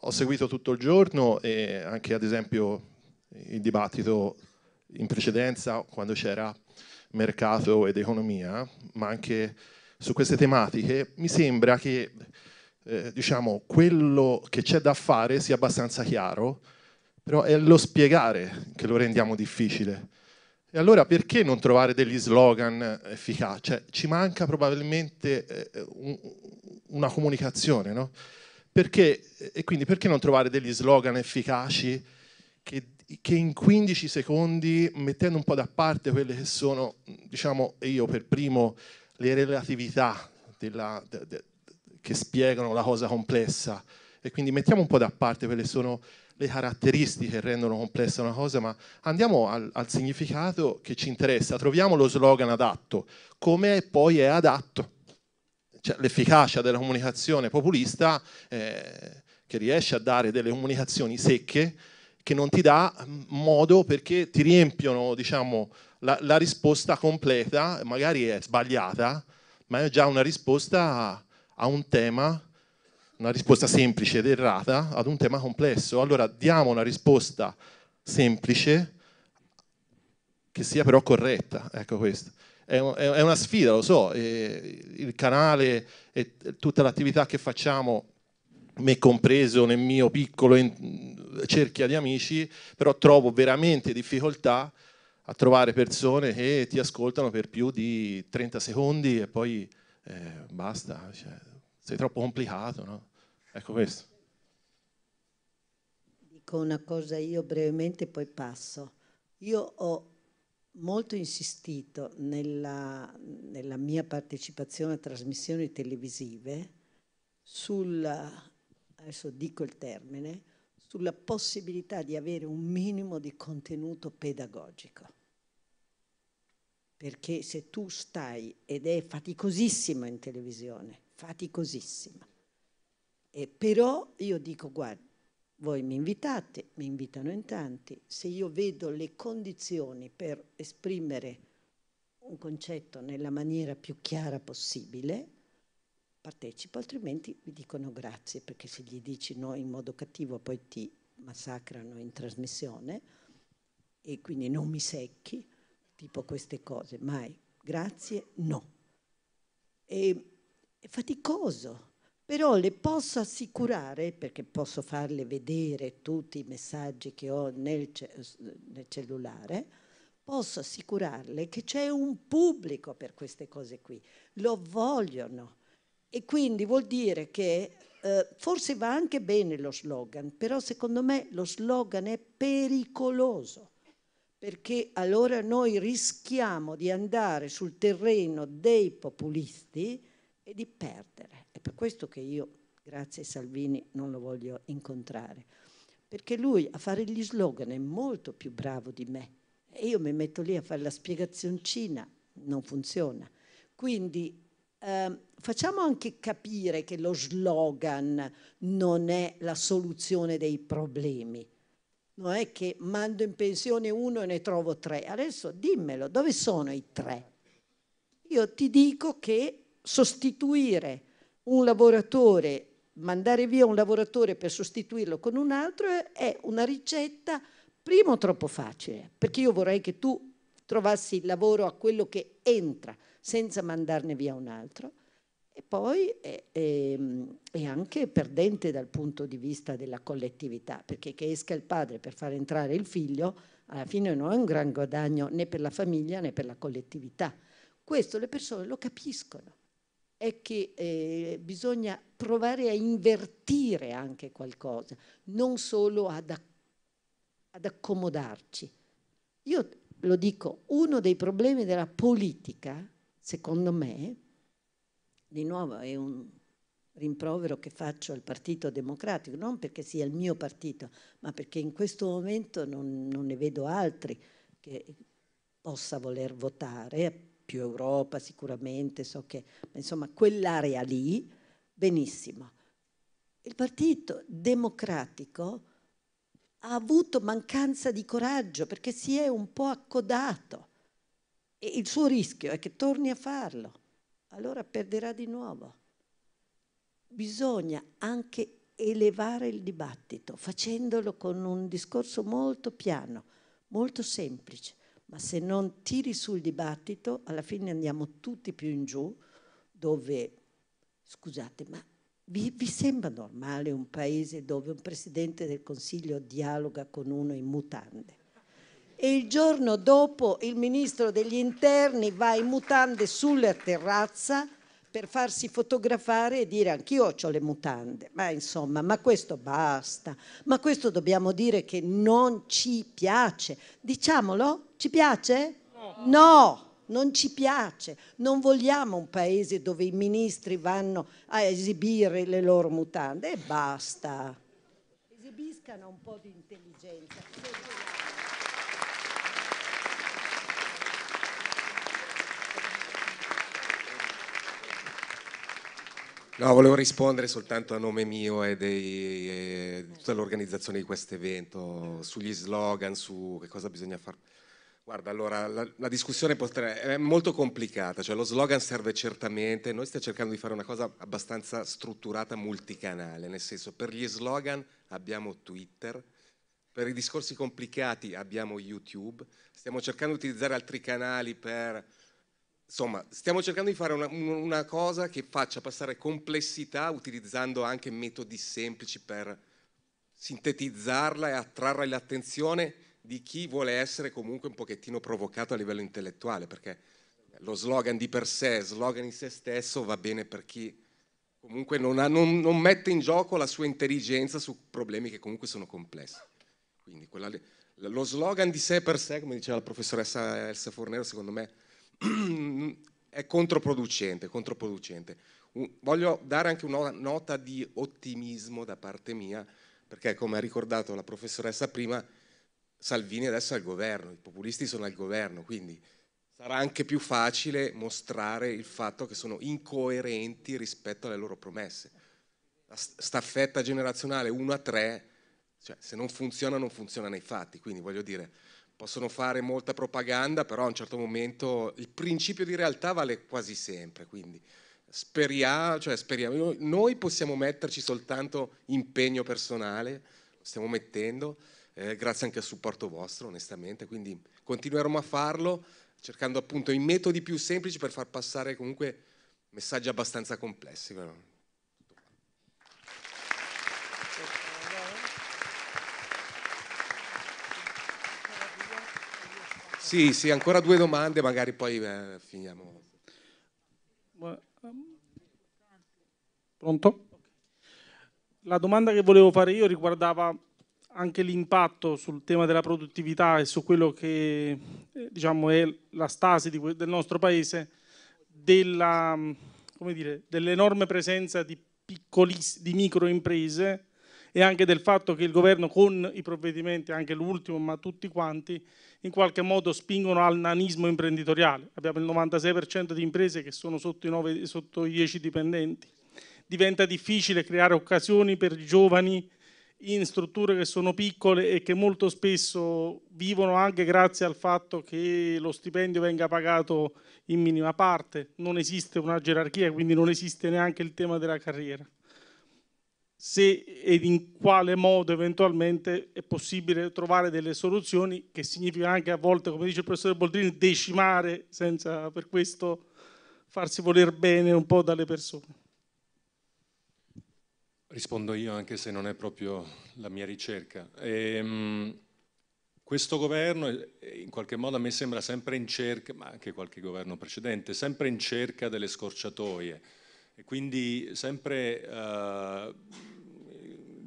Ho seguito tutto il giorno e anche ad esempio il dibattito in precedenza quando c'era mercato ed economia, ma anche su queste tematiche, mi sembra che eh, diciamo, quello che c'è da fare sia abbastanza chiaro, però è lo spiegare che lo rendiamo difficile. E allora perché non trovare degli slogan eh, efficaci? Cioè, ci manca probabilmente eh, una comunicazione, no? Perché, eh, e quindi perché non trovare degli slogan efficaci che, che, in 15 secondi, mettendo un po' da parte quelle che sono, diciamo io per primo, le relatività della, de, de, che spiegano la cosa complessa, e quindi mettiamo un po' da parte quelle che sono le caratteristiche rendono complessa una cosa, ma andiamo al, al significato che ci interessa, troviamo lo slogan adatto, come poi è adatto. Cioè, l'efficacia della comunicazione populista eh, che riesce a dare delle comunicazioni secche che non ti dà mm, modo perché ti riempiono diciamo, la, la risposta completa, magari è sbagliata, ma è già una risposta a, a un tema una risposta semplice ed errata ad un tema complesso. Allora diamo una risposta semplice che sia però corretta. Ecco questo. È, una sfida, lo so, il canale e tutta l'attività che facciamo, me compreso nel mio piccolo cerchia di amici, però trovo veramente difficoltà a trovare persone che ti ascoltano per più di 30 secondi e poi eh, basta, cioè, sei troppo complicato. No? Ecco questo. Dico una cosa io brevemente, poi passo. Io ho molto insistito nella, nella mia partecipazione a trasmissioni televisive sulla, adesso dico il termine, sulla possibilità di avere un minimo di contenuto pedagogico. Perché se tu stai, ed è faticosissimo in televisione, faticosissima, e però io dico, guarda, voi mi invitate, mi invitano in tanti, se io vedo le condizioni per esprimere un concetto nella maniera più chiara possibile, partecipo, altrimenti mi dicono grazie, perché se gli dici no in modo cattivo poi ti massacrano in trasmissione e quindi non mi secchi, tipo queste cose, mai, grazie, no. E, è faticoso però le posso assicurare, perché posso farle vedere tutti i messaggi che ho nel, ce nel cellulare, posso assicurarle che c'è un pubblico per queste cose qui, lo vogliono. E quindi vuol dire che eh, forse va anche bene lo slogan, però secondo me lo slogan è pericoloso, perché allora noi rischiamo di andare sul terreno dei populisti e di perdere. È per questo che io, grazie a Salvini, non lo voglio incontrare. Perché lui a fare gli slogan è molto più bravo di me. E io mi metto lì a fare la spiegazioncina, non funziona. Quindi eh, facciamo anche capire che lo slogan non è la soluzione dei problemi. Non è che mando in pensione uno e ne trovo tre. Adesso dimmelo, dove sono i tre? Io ti dico che sostituire un lavoratore, mandare via un lavoratore per sostituirlo con un altro è una ricetta, primo, troppo facile, perché io vorrei che tu trovassi il lavoro a quello che entra, senza mandarne via un altro. E poi è, è, ehm, è, anche perdente dal punto di vista della collettività, perché che esca il padre per far entrare il figlio, alla fine non è un gran guadagno né per la famiglia né per la collettività. Questo le persone lo capiscono è che eh, bisogna provare a invertire anche qualcosa, non solo ad, ad accomodarci. Io lo dico, uno dei problemi della politica, secondo me, di nuovo è un rimprovero che faccio al Partito Democratico, non perché sia il mio partito, ma perché in questo momento non, non ne vedo altri che possa voler votare più Europa sicuramente, so che, insomma, quell'area lì, benissimo. Il Partito Democratico ha avuto mancanza di coraggio perché si è un po' accodato e il suo rischio è che torni a farlo, allora perderà di nuovo. Bisogna anche elevare il dibattito facendolo con un discorso molto piano, molto semplice ma se non tiri sul dibattito, alla fine andiamo tutti più in giù, dove, scusate, ma vi, vi sembra normale un paese dove un Presidente del Consiglio dialoga con uno in mutande? e il giorno dopo il ministro degli interni va in mutande sulla terrazza per farsi fotografare e dire anch'io ho le mutande, ma insomma, ma questo basta, ma questo dobbiamo dire che non ci piace, diciamolo ci piace? No. no. Non ci piace, non vogliamo un paese dove i ministri vanno a esibire le loro mutande e basta. Esibiscano un po' di intelligenza. No, volevo rispondere soltanto a nome mio e, e di tutta l'organizzazione di questo evento, sugli slogan, su che cosa bisogna fare. Guarda, allora la, la discussione potrebbe, è molto complicata, cioè lo slogan serve certamente, noi stiamo cercando di fare una cosa abbastanza strutturata, multicanale, nel senso per gli slogan abbiamo Twitter, per i discorsi complicati abbiamo YouTube, stiamo cercando di utilizzare altri canali per... Insomma, stiamo cercando di fare una, una cosa che faccia passare complessità utilizzando anche metodi semplici per sintetizzarla e attrarre l'attenzione di chi vuole essere comunque un pochettino provocato a livello intellettuale, perché lo slogan di per sé, slogan in se stesso, va bene per chi comunque non, ha, non, non mette in gioco la sua intelligenza su problemi che comunque sono complessi. Quindi quella, lo slogan di sé per sé, come diceva la professoressa Elsa Fornero, secondo me è controproducente, controproducente. Voglio dare anche una nota di ottimismo da parte mia, perché come ha ricordato la professoressa prima, Salvini adesso è al governo, i populisti sono al governo, quindi sarà anche più facile mostrare il fatto che sono incoerenti rispetto alle loro promesse. La staffetta generazionale 1 a 3, cioè, se non funziona non funziona nei fatti, quindi voglio dire, possono fare molta propaganda, però a un certo momento il principio di realtà vale quasi sempre, quindi speriamo, cioè speriamo. noi possiamo metterci soltanto impegno personale, lo stiamo mettendo, eh, grazie anche al supporto vostro onestamente, quindi continueremo a farlo cercando appunto i metodi più semplici per far passare comunque messaggi abbastanza complessi. No? Sì, sì, ancora due domande, magari poi eh, finiamo. Ehm, pronto? La domanda che volevo fare io riguardava anche l'impatto sul tema della produttività e su quello che eh, diciamo, è la stasi del nostro paese dell'enorme dell presenza di, di microimprese e anche del fatto che il governo con i provvedimenti, anche l'ultimo, ma tutti quanti, in qualche modo spingono al nanismo imprenditoriale. Abbiamo il 96% di imprese che sono sotto i, 9, sotto i 10 dipendenti. Diventa difficile creare occasioni per giovani in strutture che sono piccole e che molto spesso vivono anche grazie al fatto che lo stipendio venga pagato in minima parte, non esiste una gerarchia, quindi non esiste neanche il tema della carriera. Se ed in quale modo eventualmente è possibile trovare delle soluzioni, che significa anche a volte, come dice il professore Boldrini, decimare senza per questo farsi voler bene un po' dalle persone. Rispondo io anche se non è proprio la mia ricerca. Ehm, questo governo eh, in qualche modo a me sembra sempre in cerca, ma anche qualche governo precedente, sempre in cerca delle scorciatoie e quindi sempre eh,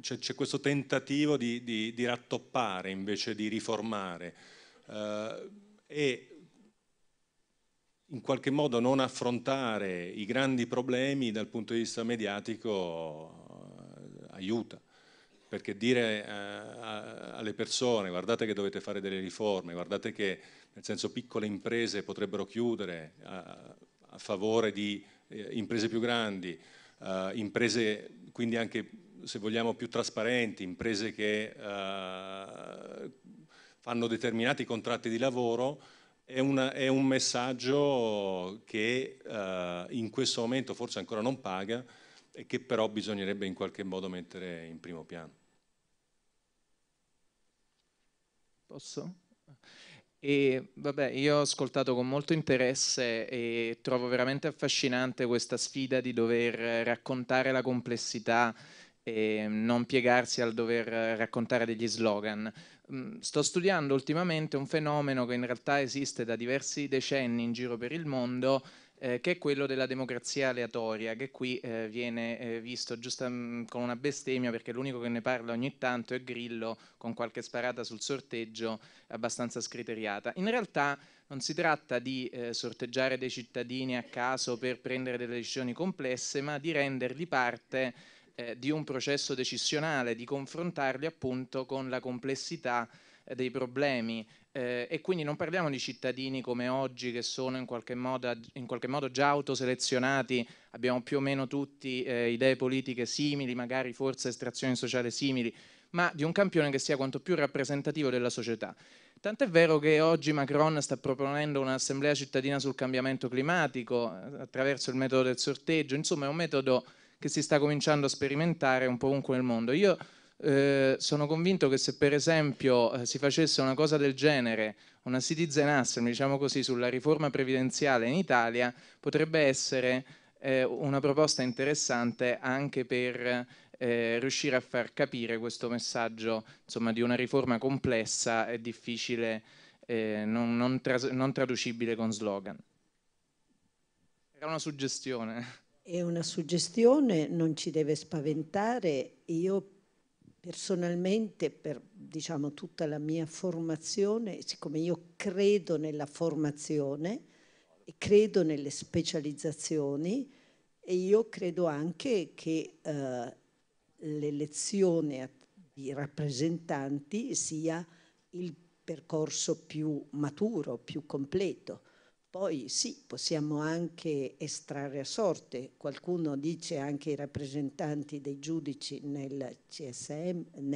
c'è, questo tentativo di, di, di, rattoppare invece di riformare eh, e in qualche modo non affrontare i grandi problemi dal punto di vista mediatico aiuta, perché dire eh, alle persone guardate che dovete fare delle riforme, guardate che nel senso piccole imprese potrebbero chiudere a, eh, a favore di eh, imprese più grandi, eh, imprese quindi anche se vogliamo più trasparenti, imprese che eh, fanno determinati contratti di lavoro, è, una, è un messaggio che eh, in questo momento forse ancora non paga, e che però bisognerebbe in qualche modo mettere in primo piano. Posso? E, vabbè, io ho ascoltato con molto interesse e trovo veramente affascinante questa sfida di dover raccontare la complessità e non piegarsi al dover raccontare degli slogan. Mm, sto studiando ultimamente un fenomeno che in realtà esiste da diversi decenni in giro per il mondo, eh, che è quello della democrazia aleatoria, che qui eh, viene eh, visto giusto mm, con una bestemmia perché l'unico che ne parla ogni tanto è Grillo con qualche sparata sul sorteggio abbastanza scriteriata. In realtà non si tratta di eh, sorteggiare dei cittadini a caso per prendere delle decisioni complesse, ma di renderli parte eh, di un processo decisionale, di confrontarli appunto con la complessità eh, dei problemi eh, e quindi non parliamo di cittadini come oggi che sono in qualche modo, in qualche modo già autoselezionati, abbiamo più o meno tutti eh, idee politiche simili, magari forse estrazioni sociali simili, ma di un campione che sia quanto più rappresentativo della società. Tant'è vero che oggi Macron sta proponendo un'assemblea cittadina sul cambiamento climatico eh, attraverso il metodo del sorteggio, insomma è un metodo che si sta cominciando a sperimentare un po' ovunque nel mondo. Io eh, sono convinto che se per esempio eh, si facesse una cosa del genere, una citizen assembly, diciamo così, sulla riforma previdenziale in Italia, potrebbe essere eh, una proposta interessante anche per eh, riuscire a far capire questo messaggio insomma, di una riforma complessa e difficile, non, non, tra non traducibile con slogan. Era una suggestione. È una suggestione, non ci deve spaventare. Io personalmente per diciamo, tutta la mia formazione, siccome io credo nella formazione e credo nelle specializzazioni e io credo anche che eh, l'elezione di rappresentanti sia il percorso più maturo, più completo poi sì, possiamo anche estrarre a sorte, qualcuno dice anche i rappresentanti dei giudici nel CSM, ehm,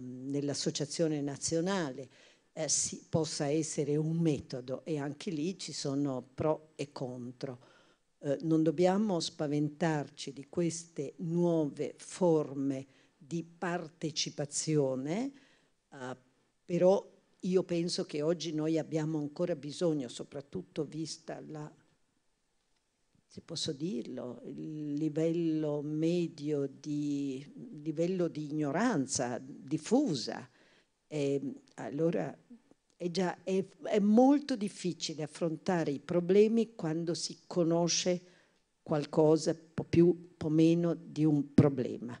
nell'associazione um, nell nazionale, eh, si, possa essere un metodo e anche lì ci sono pro e contro. Eh, non dobbiamo spaventarci di queste nuove forme di partecipazione, eh, però io penso che oggi noi abbiamo ancora bisogno, soprattutto vista la, se posso dirlo, il livello medio di, livello di ignoranza diffusa. E allora è, già, è, è molto difficile affrontare i problemi quando si conosce qualcosa, un po' più, un po' meno di un problema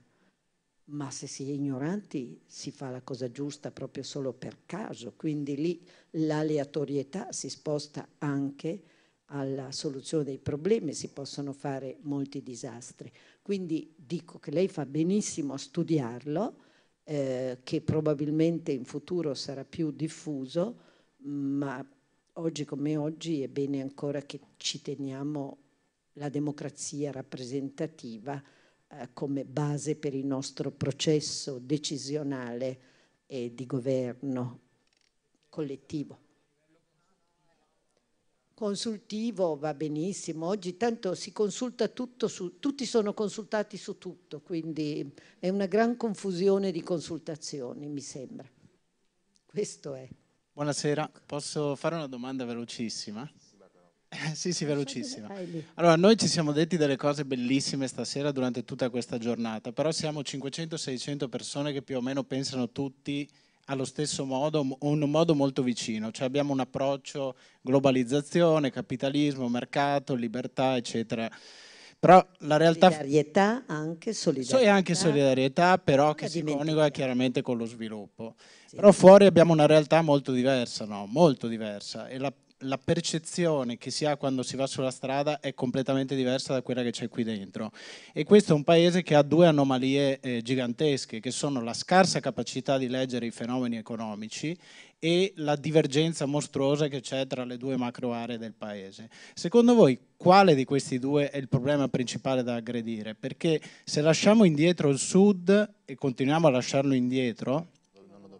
ma se si è ignoranti si fa la cosa giusta proprio solo per caso, quindi lì l'aleatorietà si sposta anche alla soluzione dei problemi, si possono fare molti disastri. Quindi dico che lei fa benissimo a studiarlo, eh, che probabilmente in futuro sarà più diffuso, ma oggi come oggi è bene ancora che ci teniamo la democrazia rappresentativa eh, come base per il nostro processo decisionale e di governo collettivo. Consultivo va benissimo, oggi tanto si consulta tutto su, tutti sono consultati su tutto, quindi è una gran confusione di consultazioni, mi sembra. Questo è. Buonasera, posso fare una domanda velocissima? Sì, sì, velocissima. Allora, noi ci siamo detti delle cose bellissime stasera durante tutta questa giornata, però siamo 500-600 persone che più o meno pensano tutti allo stesso modo, un modo molto vicino, cioè abbiamo un approccio globalizzazione, capitalismo, mercato, libertà, eccetera. Però la realtà... Solidarietà, anche solidarietà. E anche solidarietà, però che si coniuga chiaramente con lo sviluppo. Sì. Però fuori abbiamo una realtà molto diversa, no? Molto diversa. E la la percezione che si ha quando si va sulla strada è completamente diversa da quella che c'è qui dentro e questo è un paese che ha due anomalie eh, gigantesche che sono la scarsa capacità di leggere i fenomeni economici e la divergenza mostruosa che c'è tra le due macro aree del paese. Secondo voi quale di questi due è il problema principale da aggredire? Perché se lasciamo indietro il sud e continuiamo a lasciarlo indietro,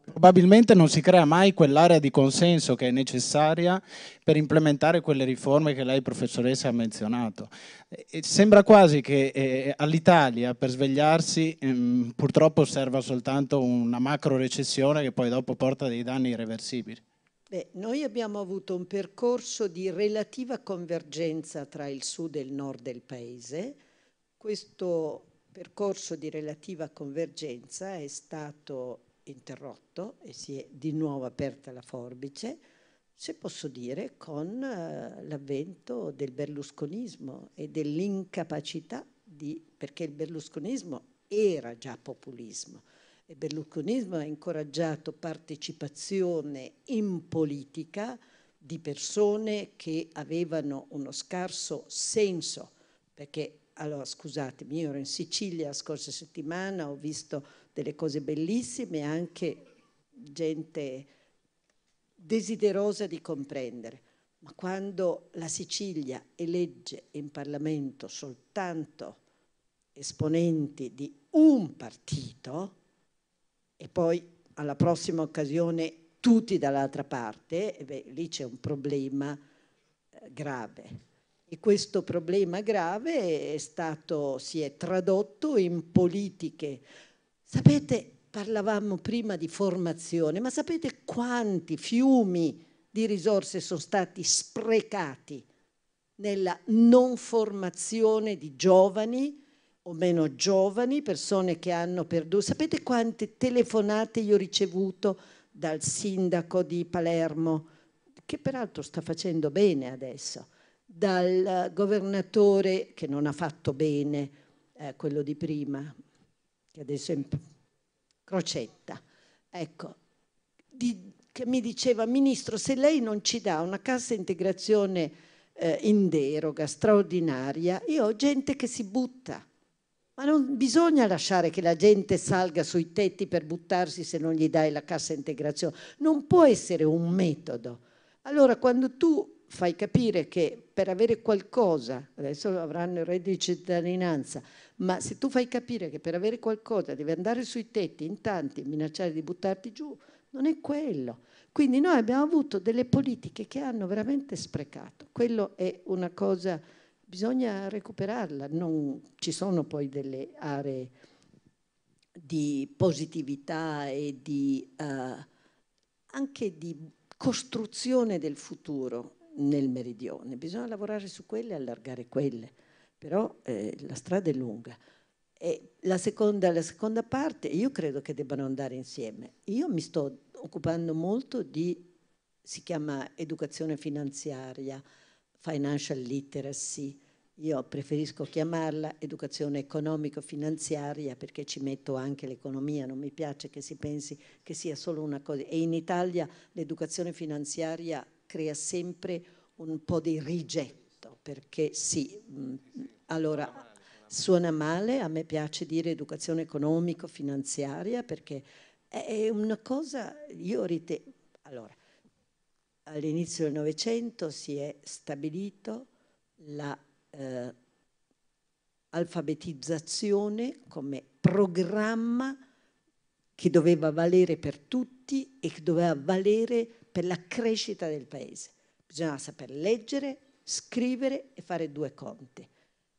probabilmente non si crea mai quell'area di consenso che è necessaria per implementare quelle riforme che lei professoressa ha menzionato. E sembra quasi che eh, all'Italia per svegliarsi ehm, purtroppo serva soltanto una macro recessione che poi dopo porta dei danni irreversibili. Beh, noi abbiamo avuto un percorso di relativa convergenza tra il sud e il nord del paese. Questo percorso di relativa convergenza è stato interrotto e si è di nuovo aperta la forbice, se posso dire, con eh, l'avvento del berlusconismo e dell'incapacità di... perché il berlusconismo era già populismo. Il berlusconismo ha incoraggiato partecipazione in politica di persone che avevano uno scarso senso, perché, allora scusatemi, io ero in Sicilia la scorsa settimana, ho visto delle cose bellissime e anche gente desiderosa di comprendere. Ma quando la Sicilia elegge in Parlamento soltanto esponenti di un partito e poi alla prossima occasione tutti dall'altra parte, beh, lì c'è un problema eh, grave. E questo problema grave è stato, si è tradotto in politiche Sapete, parlavamo prima di formazione, ma sapete quanti fiumi di risorse sono stati sprecati nella non formazione di giovani o meno giovani, persone che hanno perduto. Sapete quante telefonate io ho ricevuto dal sindaco di Palermo, che peraltro sta facendo bene adesso, dal governatore che non ha fatto bene eh, quello di prima, che adesso è crocetta, ecco, di, che mi diceva, Ministro, se lei non ci dà una cassa integrazione eh, in deroga straordinaria, io ho gente che si butta. Ma non bisogna lasciare che la gente salga sui tetti per buttarsi se non gli dai la cassa integrazione. Non può essere un metodo. Allora, quando tu fai capire che per avere qualcosa, adesso avranno il reddito di cittadinanza, ma se tu fai capire che per avere qualcosa devi andare sui tetti in tanti e minacciare di buttarti giù, non è quello. Quindi noi abbiamo avuto delle politiche che hanno veramente sprecato. Quello è una cosa, bisogna recuperarla, non, ci sono poi delle aree di positività e di, uh, anche di costruzione del futuro nel meridione, bisogna lavorare su quelle e allargare quelle però eh, la strada è lunga. La seconda, la seconda parte io credo che debbano andare insieme. Io mi sto occupando molto di, si chiama educazione finanziaria, financial literacy, io preferisco chiamarla educazione economico-finanziaria perché ci metto anche l'economia, non mi piace che si pensi che sia solo una cosa. E in Italia l'educazione finanziaria crea sempre un po' di rigetto perché sì, mm, allora, suona male, a me piace dire educazione economico-finanziaria perché è una cosa, io ritengo, allora, all'inizio del Novecento si è stabilito l'alfabetizzazione la, eh, come programma che doveva valere per tutti e che doveva valere per la crescita del paese. Bisognava saper leggere, scrivere e fare due conti.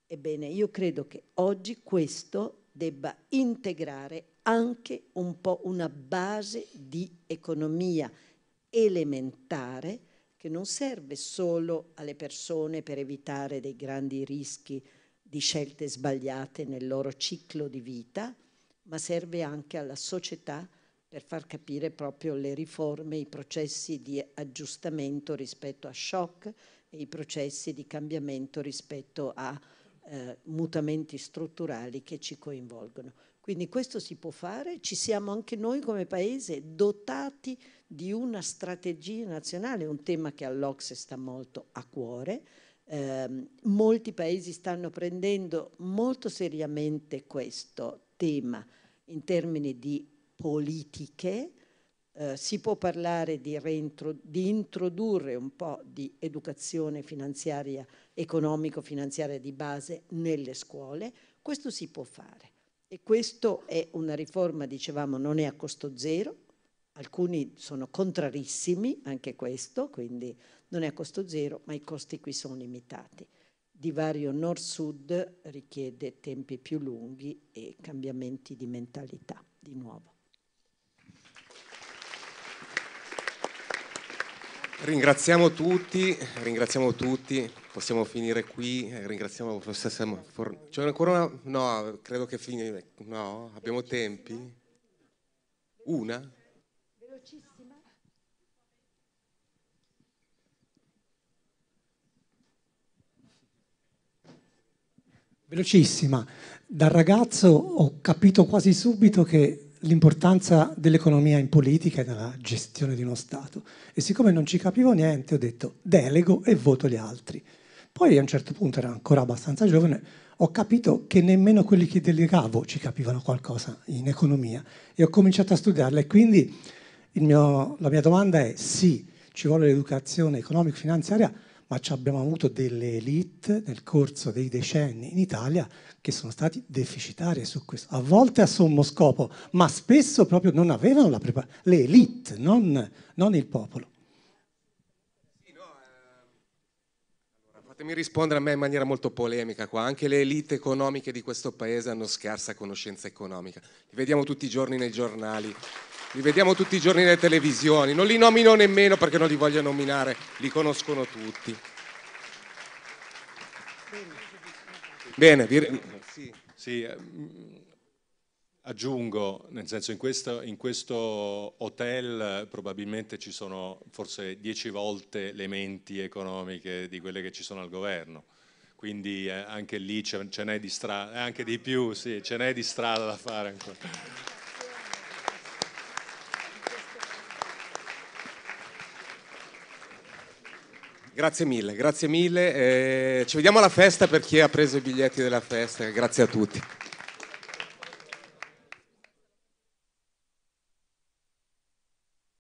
Ebbene, io credo che oggi questo debba integrare anche un po' una base di economia elementare che non serve solo alle persone per evitare dei grandi rischi di scelte sbagliate nel loro ciclo di vita, ma serve anche alla società per far capire proprio le riforme, i processi di aggiustamento rispetto a shock e i processi di cambiamento rispetto a eh, mutamenti strutturali che ci coinvolgono. Quindi questo si può fare, ci siamo anche noi come Paese dotati di una strategia nazionale, un tema che all'Ocse sta molto a cuore, eh, molti Paesi stanno prendendo molto seriamente questo tema in termini di politiche, eh, si può parlare di, di, introdurre un po' di educazione finanziaria economico-finanziaria di base nelle scuole, questo si può fare. E questa è una riforma, dicevamo, non è a costo zero, alcuni sono contrarissimi, anche questo, quindi non è a costo zero, ma i costi qui sono limitati. Divario nord-sud richiede tempi più lunghi e cambiamenti di mentalità, di nuovo. Ringraziamo tutti, ringraziamo tutti, possiamo finire qui, eh, ringraziamo C'è ancora una? No, credo che fini. No, abbiamo tempi? Una? Velocissima. Velocissima. Dal ragazzo ho capito quasi subito che l'importanza dell'economia in politica e nella gestione di uno Stato. E siccome non ci capivo niente, ho detto delego e voto gli altri. Poi a un certo punto, ero ancora abbastanza giovane, ho capito che nemmeno quelli che delegavo ci capivano qualcosa in economia e ho cominciato a studiarla. E quindi mio, la mia domanda è sì, ci vuole l'educazione economico-finanziaria, ma abbiamo avuto delle elite nel corso dei decenni in Italia che sono stati deficitarie su questo, a volte a sommo scopo, ma spesso proprio non avevano la preparazione, le elite, non, non il popolo. Ehm, fatemi rispondere a me in maniera molto polemica qua. Anche le elite economiche di questo paese hanno scarsa conoscenza economica. Li vediamo tutti i giorni nei giornali li vediamo tutti i giorni nelle televisioni, non li nomino nemmeno perché non li voglio nominare, li conoscono tutti. Bene, vi... sì. sì, ehm, aggiungo, nel senso in questo, in questo hotel probabilmente ci sono forse dieci volte le menti economiche di quelle che ci sono al governo quindi eh, anche lì ce, n'è di strada, anche di più, sì, ce n'è di strada da fare ancora. Grazie mille, grazie mille. Eh, ci vediamo alla festa per chi ha preso i biglietti della festa. Grazie a tutti.